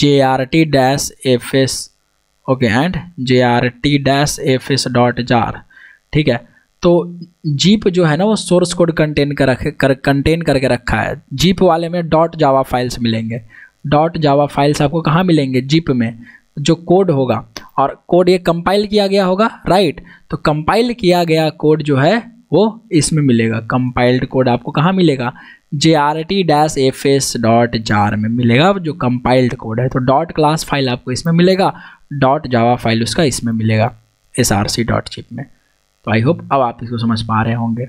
J R T dash F S okay and J R T dash F S dot jar ठीक है तो जीप जो है ना वो सोर्स कोड कंटेन कर रख कर कंटेन करके रखा है जीप वाले में डॉट जावा फाइल्स मिलेंगे डॉट जावा फाइल्स आपको कहाँ मिलेंगे जीप में जो कोड होगा और कोड ये कंपाइल किया गया होगा राइट तो कंपाइल किया गया कोड जो है वो इसमें मिलेगा कंपाइल्ड कोड आपको कहाँ मिलेगा J R T dash F S dot jar में मिलेगा जो कंपाइल्ड कोड है तो डॉट क्लास फाइल आपको इसमें मिलेगा डॉट जावा फाइल उसका इसमें मिलेगा S R C dot zip में तो आई होप अब आप इसको समझ पा रहे होंगे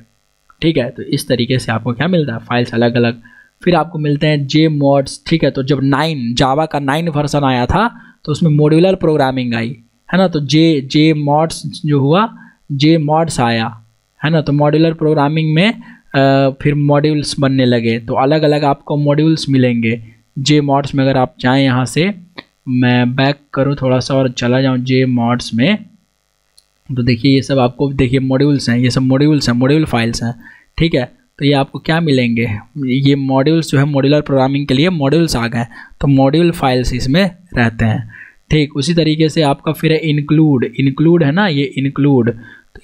ठीक है तो इस तरीके से आपको क्या मिलता है फाइल्स अलग अलग फिर आपको मिलते हैं जे मॉड्स ठीक है तो जब नाइन जावा का नाइन वर्सन आया था तो उसमें मॉड्यूलर प्रोग्रामिंग आई है ना तो जे जे मॉड्स जो हुआ जे मॉड्स आया है ना तो मॉड्यूलर प्रोग्रामिंग में आ, फिर मॉड्यूल्स बनने लगे तो अलग अलग आपको मॉड्यूल्स मिलेंगे जे मॉड्स में अगर आप जाएँ यहाँ से मैं बैक करूँ थोड़ा सा और चला जाऊँ जे मॉड्स में तो देखिए ये सब आपको देखिए मॉड्यूल्स हैं ये सब मॉड्यूल्स हैं मॉड्यूल फाइल्स हैं ठीक है तो ये आपको क्या मिलेंगे ये मॉड्यूल्स जो है मॉड्यूलर प्रोग्रामिंग के लिए मॉड्यूल्स आ गए तो मॉड्यूल फाइल्स इसमें रहते हैं ठीक उसी तरीके से आपका फिर है इंक्लूड इंक्लूड है ना ये इंक्लूड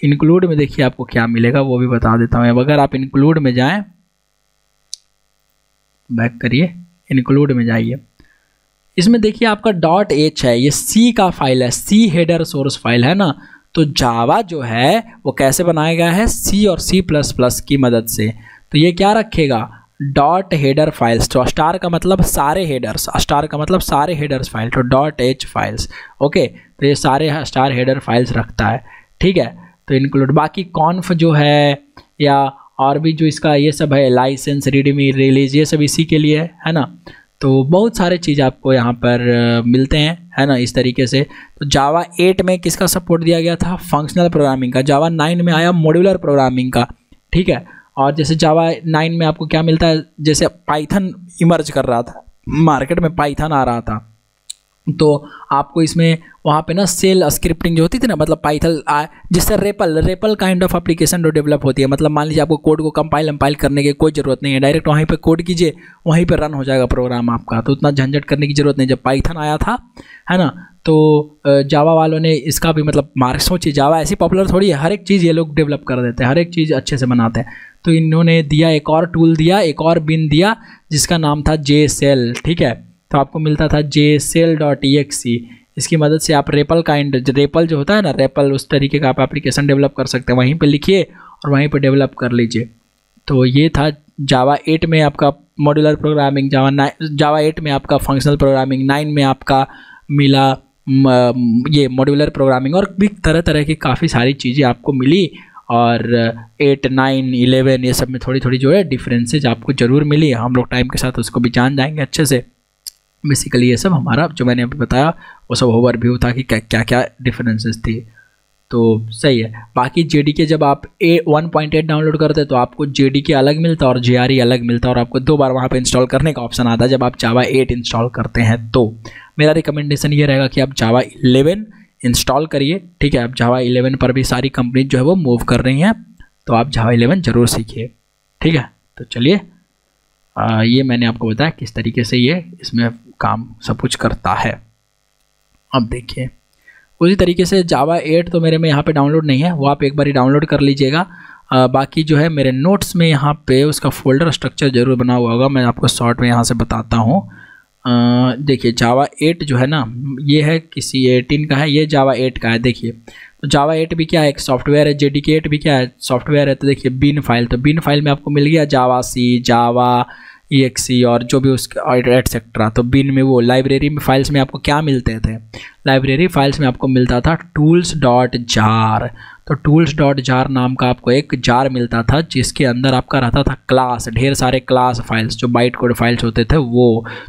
इंक्लूड में देखिए आपको क्या मिलेगा वो भी बता देता हूँ अगर आप इंक्लूड में जाएं बैक करिए इंक्लूड में जाइए इसमें देखिए आपका डॉट एच है ये सी का फाइल है सी हेडर सोर्स फाइल है ना तो जावा जो है वो कैसे बनाया गया है सी और सी प्लस प्लस की मदद से तो ये क्या रखेगा डॉट हेडर फाइल्स तो स्टार का मतलब सारे हेडर्स स्टार का मतलब सारे हेडर्स फाइल तो डॉट एच फाइल्स ओके तो ये सारे स्टार हेडर फाइल्स रखता है ठीक है तो इंक्लूड बाकी कॉन्फ जो है या और भी जो इसका ये सब है लाइसेंस रिडमी रिलीज ये सब इसी के लिए है है ना तो बहुत सारे चीज़ आपको यहाँ पर मिलते हैं है ना इस तरीके से तो जावा एट में किसका सपोर्ट दिया गया था फंक्शनल प्रोग्रामिंग का जावा नाइन में आया मॉड्यूलर प्रोग्रामिंग का ठीक है और जैसे जावा नाइन में आपको क्या मिलता है जैसे पाइथन इमर्ज कर रहा था मार्केट में पाइथन आ रहा था तो आपको इसमें वहाँ पे ना सेल स्क्रिप्टिंग जो होती थी ना मतलब पाइथल जिससे REPL REPL kind of application जो डेवलप होती है मतलब मान लीजिए आपको कोड को कंपाइल एम्पाइल करने की कोई ज़रूरत नहीं है डायरेक्ट वहीं पे कोड कीजिए वहीं पे रन हो जाएगा प्रोग्राम आपका तो उतना झंझट करने की ज़रूरत नहीं जब पाइथन आया था है ना तो जावा वालों ने इसका भी मतलब मार्क सोची जावा ऐसी पॉपुलर थोड़ी है हर एक चीज़ ये लोग डेवलप कर देते हैं हर एक चीज़ अच्छे से बनाते हैं तो इन्होंने दिया एक और टूल दिया एक और बिन दिया जिसका नाम था जे सेल ठीक है तो आपको मिलता था जे सेल डॉट ई इसकी मदद से आप रेपल का इंड रेपल जो होता है ना रेपल उस तरीके का आप एप्लीकेशन डेवलप कर सकते हैं वहीं पर लिखिए और वहीं पर डेवलप कर लीजिए तो ये था जावा एट में आपका modular programming Java nine Java eight में आपका फंक्शनल प्रोग्रामिंग नाइन में आपका मिला ये मॉड्यूलर प्रोग्रामिंग और भी तरह तरह की काफ़ी सारी चीज़ें आपको मिली और एट नाइन इलेवन ये सब में थोड़ी थोड़ी जो है डिफरेंसेज आपको ज़रूर मिली हम लोग टाइम के साथ उसको भी जान जाएंगे अच्छे से बेसिकली ये सब हमारा जो मैंने अभी बताया वो सब ओवरव्यू था कि क्या क्या क्या डिफरेंसेस थी तो सही है बाकी जे के जब आप A one point eight download करते तो आपको जे के अलग मिलता और जे e अलग मिलता और आपको दो बार वहाँ पे इंस्टॉल करने का ऑप्शन आता है जब आप जावा एट इंस्टॉल करते हैं तो मेरा रिकमेंडेशन ये रहेगा कि आप जावा इलेवन इंस्टॉल करिए ठीक है आप जावा इलेवन पर भी सारी कंपनी जो है वो मूव कर रही हैं तो आप जावा इलेवन ज़रूर सीखिए ठीक है तो चलिए ये मैंने आपको बताया किस तरीके से ये इसमें काम सब कुछ करता है अब देखिए उसी तरीके से जावा एट तो मेरे में यहाँ पे डाउनलोड नहीं है वो आप एक बार ही डाउनलोड कर लीजिएगा बाकी जो है मेरे नोट्स में यहाँ पे उसका फोल्डर स्ट्रक्चर जरूर बना हुआ होगा मैं आपको शॉर्ट में यहाँ से बताता हूँ देखिए जावा एट जो है ना ये है किसी एटीन का है ये जावा एट का है देखिए तो जावा एट भी क्या है एक सॉफ्टवेयर है जेडिकेट के एट भी क्या है सॉफ्टवेयर है तो देखिए बिन फाइल तो बिन फाइल में आपको मिल गया जावा सी जावा ई e e और जो भी उसके एटसेट्रा तो बिन में वो लाइब्रेरी में फाइल्स में आपको क्या मिलते थे लाइब्रेरी फाइल्स में आपको मिलता था टूल्स डॉट जार तो टूल्स डॉट जार नाम का आपको एक जार मिलता था जिसके अंदर आपका रहता था क्लास ढेर सारे क्लास फाइल्स जो बाइट कोड फाइल्स होते थे वो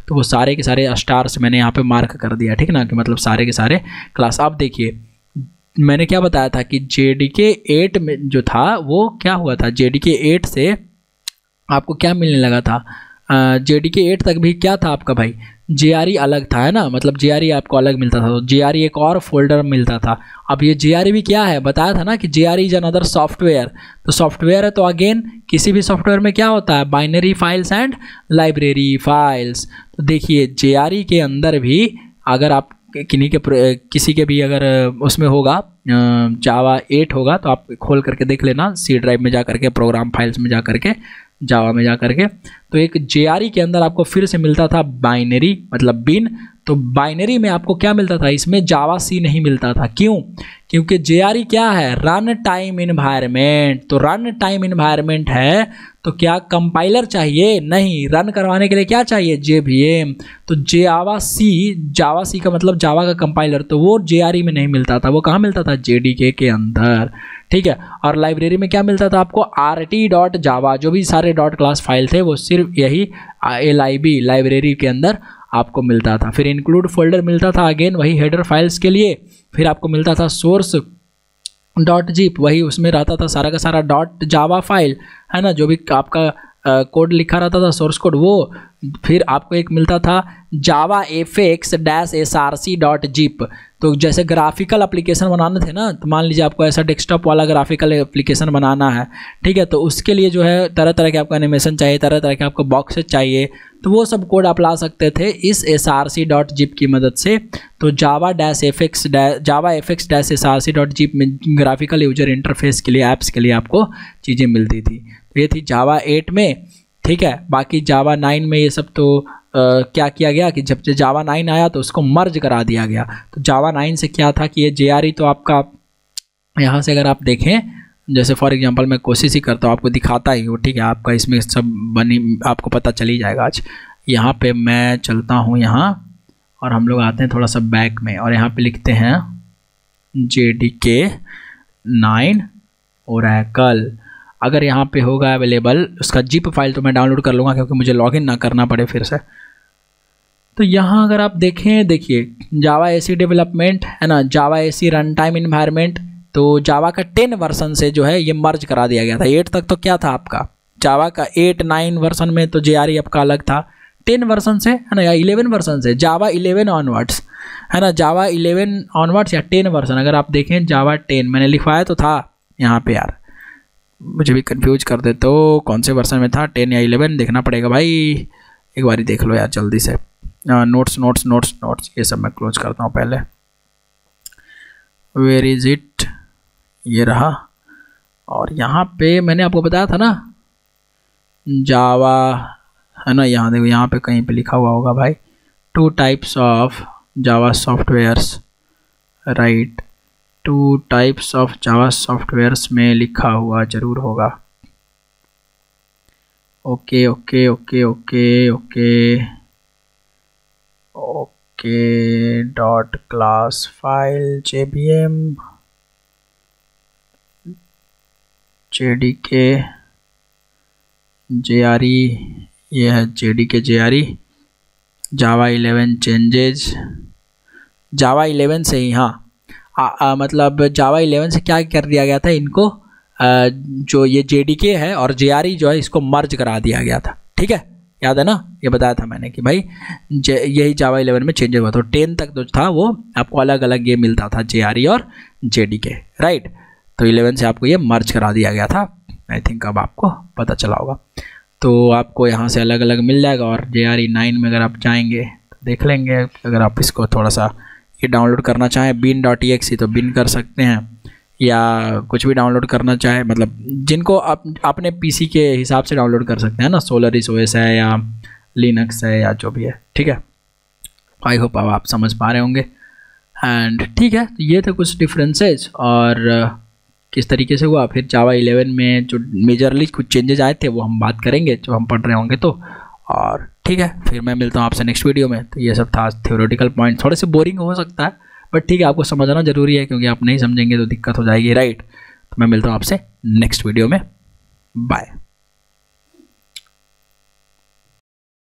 तो वो सारे के सारे स्टार्स मैंने यहाँ पे मार्क कर दिया ठीक ना कि मतलब सारे के सारे क्लास आप देखिए मैंने क्या बताया था कि जे डी के एट में जो था वो क्या हुआ था जे डी के एट से आपको क्या मिलने लगा था जे डी के एट तक भी क्या था आपका भाई जे आर ई अलग था है ना मतलब जे आर ई आपको अलग मिलता था तो जे आर ई एक और फोल्डर मिलता था अब ये जे आर ई भी क्या है बताया था ना कि J R E is another software तो सॉफ्टवेयर है तो अगेन किसी भी सॉफ्टवेयर में क्या होता है binary files and library files तो देखिए जे आर ई के अंदर भी अगर आप किन्हीं के किसी के भी अगर उसमें होगा जावा एट होगा तो आप खोल करके देख लेना सी ड्राइव में जा करके प्रोग्राम फाइल्स में जा करके जावा में जा करके तो एक जे e के अंदर आपको फिर से मिलता था बाइनरी मतलब बिन तो बाइनरी में आपको क्या मिलता था इसमें जावा सी नहीं मिलता था क्यों क्योंकि जे e क्या है रन टाइम इन्वायरमेंट तो रन टाइम इन्वायरमेंट है तो क्या कंपाइलर चाहिए नहीं रन करवाने के लिए क्या चाहिए जे भी एम तो जे आवा सी जावा सी का मतलब जावा का कंपाइलर तो वो जे e में नहीं मिलता था वो कहाँ मिलता था था जे के अंदर ठीक है और लाइब्रेरी में क्या मिलता था आपको आर टी डॉट जावा जो भी सारे डॉट क्लास फाइल थे वो सिर्फ यही एल आई बी लाइब्रेरी के अंदर आपको मिलता था फिर इंक्लूड फोल्डर मिलता था अगेन वही हेडर फाइल्स के लिए फिर आपको मिलता था सोर्स डॉट जीप वही उसमें रहता था सारा का सारा डॉट जावा फाइल है ना जो भी आपका कोड लिखा रहता था सोर्स कोड वो फिर आपको एक मिलता था Java F X dash S R C dot zip तो जैसे ग्राफिकल एप्लीकेशन बनाने थे ना तो मान लीजिए आपको ऐसा डेस्कटॉप वाला ग्राफिकल एप्लीकेशन बनाना है ठीक है तो उसके लिए जो है तरह तरह के आपको एनिमेशन चाहिए तरह तरह के आपको बॉक्स चाहिए तो वो सब कोड आप ला सकते थे इस S R C dot zip की मदद से तो Java dash F X Java F X dash S R C dot zip में ग्राफिकल यूजर इंटरफेस के लिए ऐप्स के लिए आपको चीज़ें मिलती थी तो ये थी जावा एट में ठीक है बाकी जावा नाइन में ये सब तो Uh, क्या किया गया कि जब जावा नाइन आया तो उसको मर्ज करा दिया गया तो जावा नाइन से क्या था कि ये जे e तो आपका यहाँ से अगर आप देखें जैसे फॉर एग्जांपल मैं कोशिश ही करता हूँ आपको दिखाता ही हूँ ठीक है आपका इसमें सब बनी आपको पता चली जाएगा आज यहाँ पे मैं चलता हूँ यहाँ और हम लोग आते हैं थोड़ा सा बैक में और यहाँ पर लिखते हैं जे डी के नाइन और अगर यहाँ पे होगा अवेलेबल उसका जिप फाइल तो मैं डाउनलोड कर लूँगा क्योंकि मुझे लॉगिन ना करना पड़े फिर से तो यहाँ अगर आप देखें देखिए जावा एसी डेवलपमेंट है ना Java SE run time environment तो जावा का टेन वर्सन से जो है ये मर्ज करा दिया गया था एट तक तो क्या था आपका जावा का एट नाइन वर्सन में तो जे आर e आपका अलग था टेन वर्सन से है ना या इलेवन वर्सन से जावा इलेवन ऑनवर्ड्स है ना जावा इलेवन ऑनवर्ड्स या टेन वर्सन अगर आप देखें जावा टेन मैंने लिखवाया तो था यहाँ पे यार मुझे भी कंफ्यूज कर दे तो कौन से वर्सन में था टेन या इलेवन देखना पड़ेगा भाई एक बारी देख लो यार जल्दी से नोट्स नोट्स नोट्स नोट्स ये सब मैं क्लोज करता हूँ पहले वेर इज़ इट ये रहा और यहाँ पे मैंने आपको बताया था ना जावा है ना यहाँ देखो यहाँ पे कहीं पे लिखा हुआ होगा भाई two types of Java softwares right two types of Java softwares में लिखा हुआ ज़रूर होगा okay okay okay okay okay okay dot class file J B M J D K J R E ये है J D K J R E Java eleven changes Java eleven से ही हाँ आ, हाँ, आ, मतलब जावा इलेवन से क्या कर दिया गया था इनको आ, जो ये जे है और जे e जो है इसको मर्ज करा दिया गया था ठीक है याद है ना ये बताया था मैंने कि भाई यही जावा इलेवन में चेंज हुआ था टेन तक जो था वो आपको अलग अलग ये मिलता था जे e और जे राइट तो इलेवन से आपको ये मर्ज करा दिया गया था आई थिंक अब आपको पता चला होगा तो आपको यहाँ से अलग अलग मिल जाएगा और जे आर ई नाइन में अगर आप जाएंगे तो देख लेंगे अगर आप इसको थोड़ा सा ये डाउनलोड करना चाहें बिन डॉट ई तो बिन कर सकते हैं या कुछ भी डाउनलोड करना चाहे मतलब जिनको आप अपने पीसी के हिसाब से डाउनलोड कर सकते हैं ना सोलर इस ओएस है या लिनक्स है या जो भी है ठीक है आई होप अब आप समझ पा रहे होंगे एंड ठीक है तो ये थे कुछ डिफरेंसेस और किस तरीके से हुआ फिर जावा 11 में जो मेजरली कुछ चेंजेज़ आए थे वो हम बात करेंगे जो हम पढ़ रहे होंगे तो और ठीक है फिर मैं मिलता हूँ आपसे नेक्स्ट वीडियो में तो ये सब था थ्योरेटिकल पॉइंट थोड़े से बोरिंग हो सकता है बट ठीक है आपको समझना ज़रूरी है क्योंकि आप नहीं समझेंगे तो दिक्कत हो जाएगी राइट तो मैं मिलता हूँ आपसे नेक्स्ट वीडियो में बाय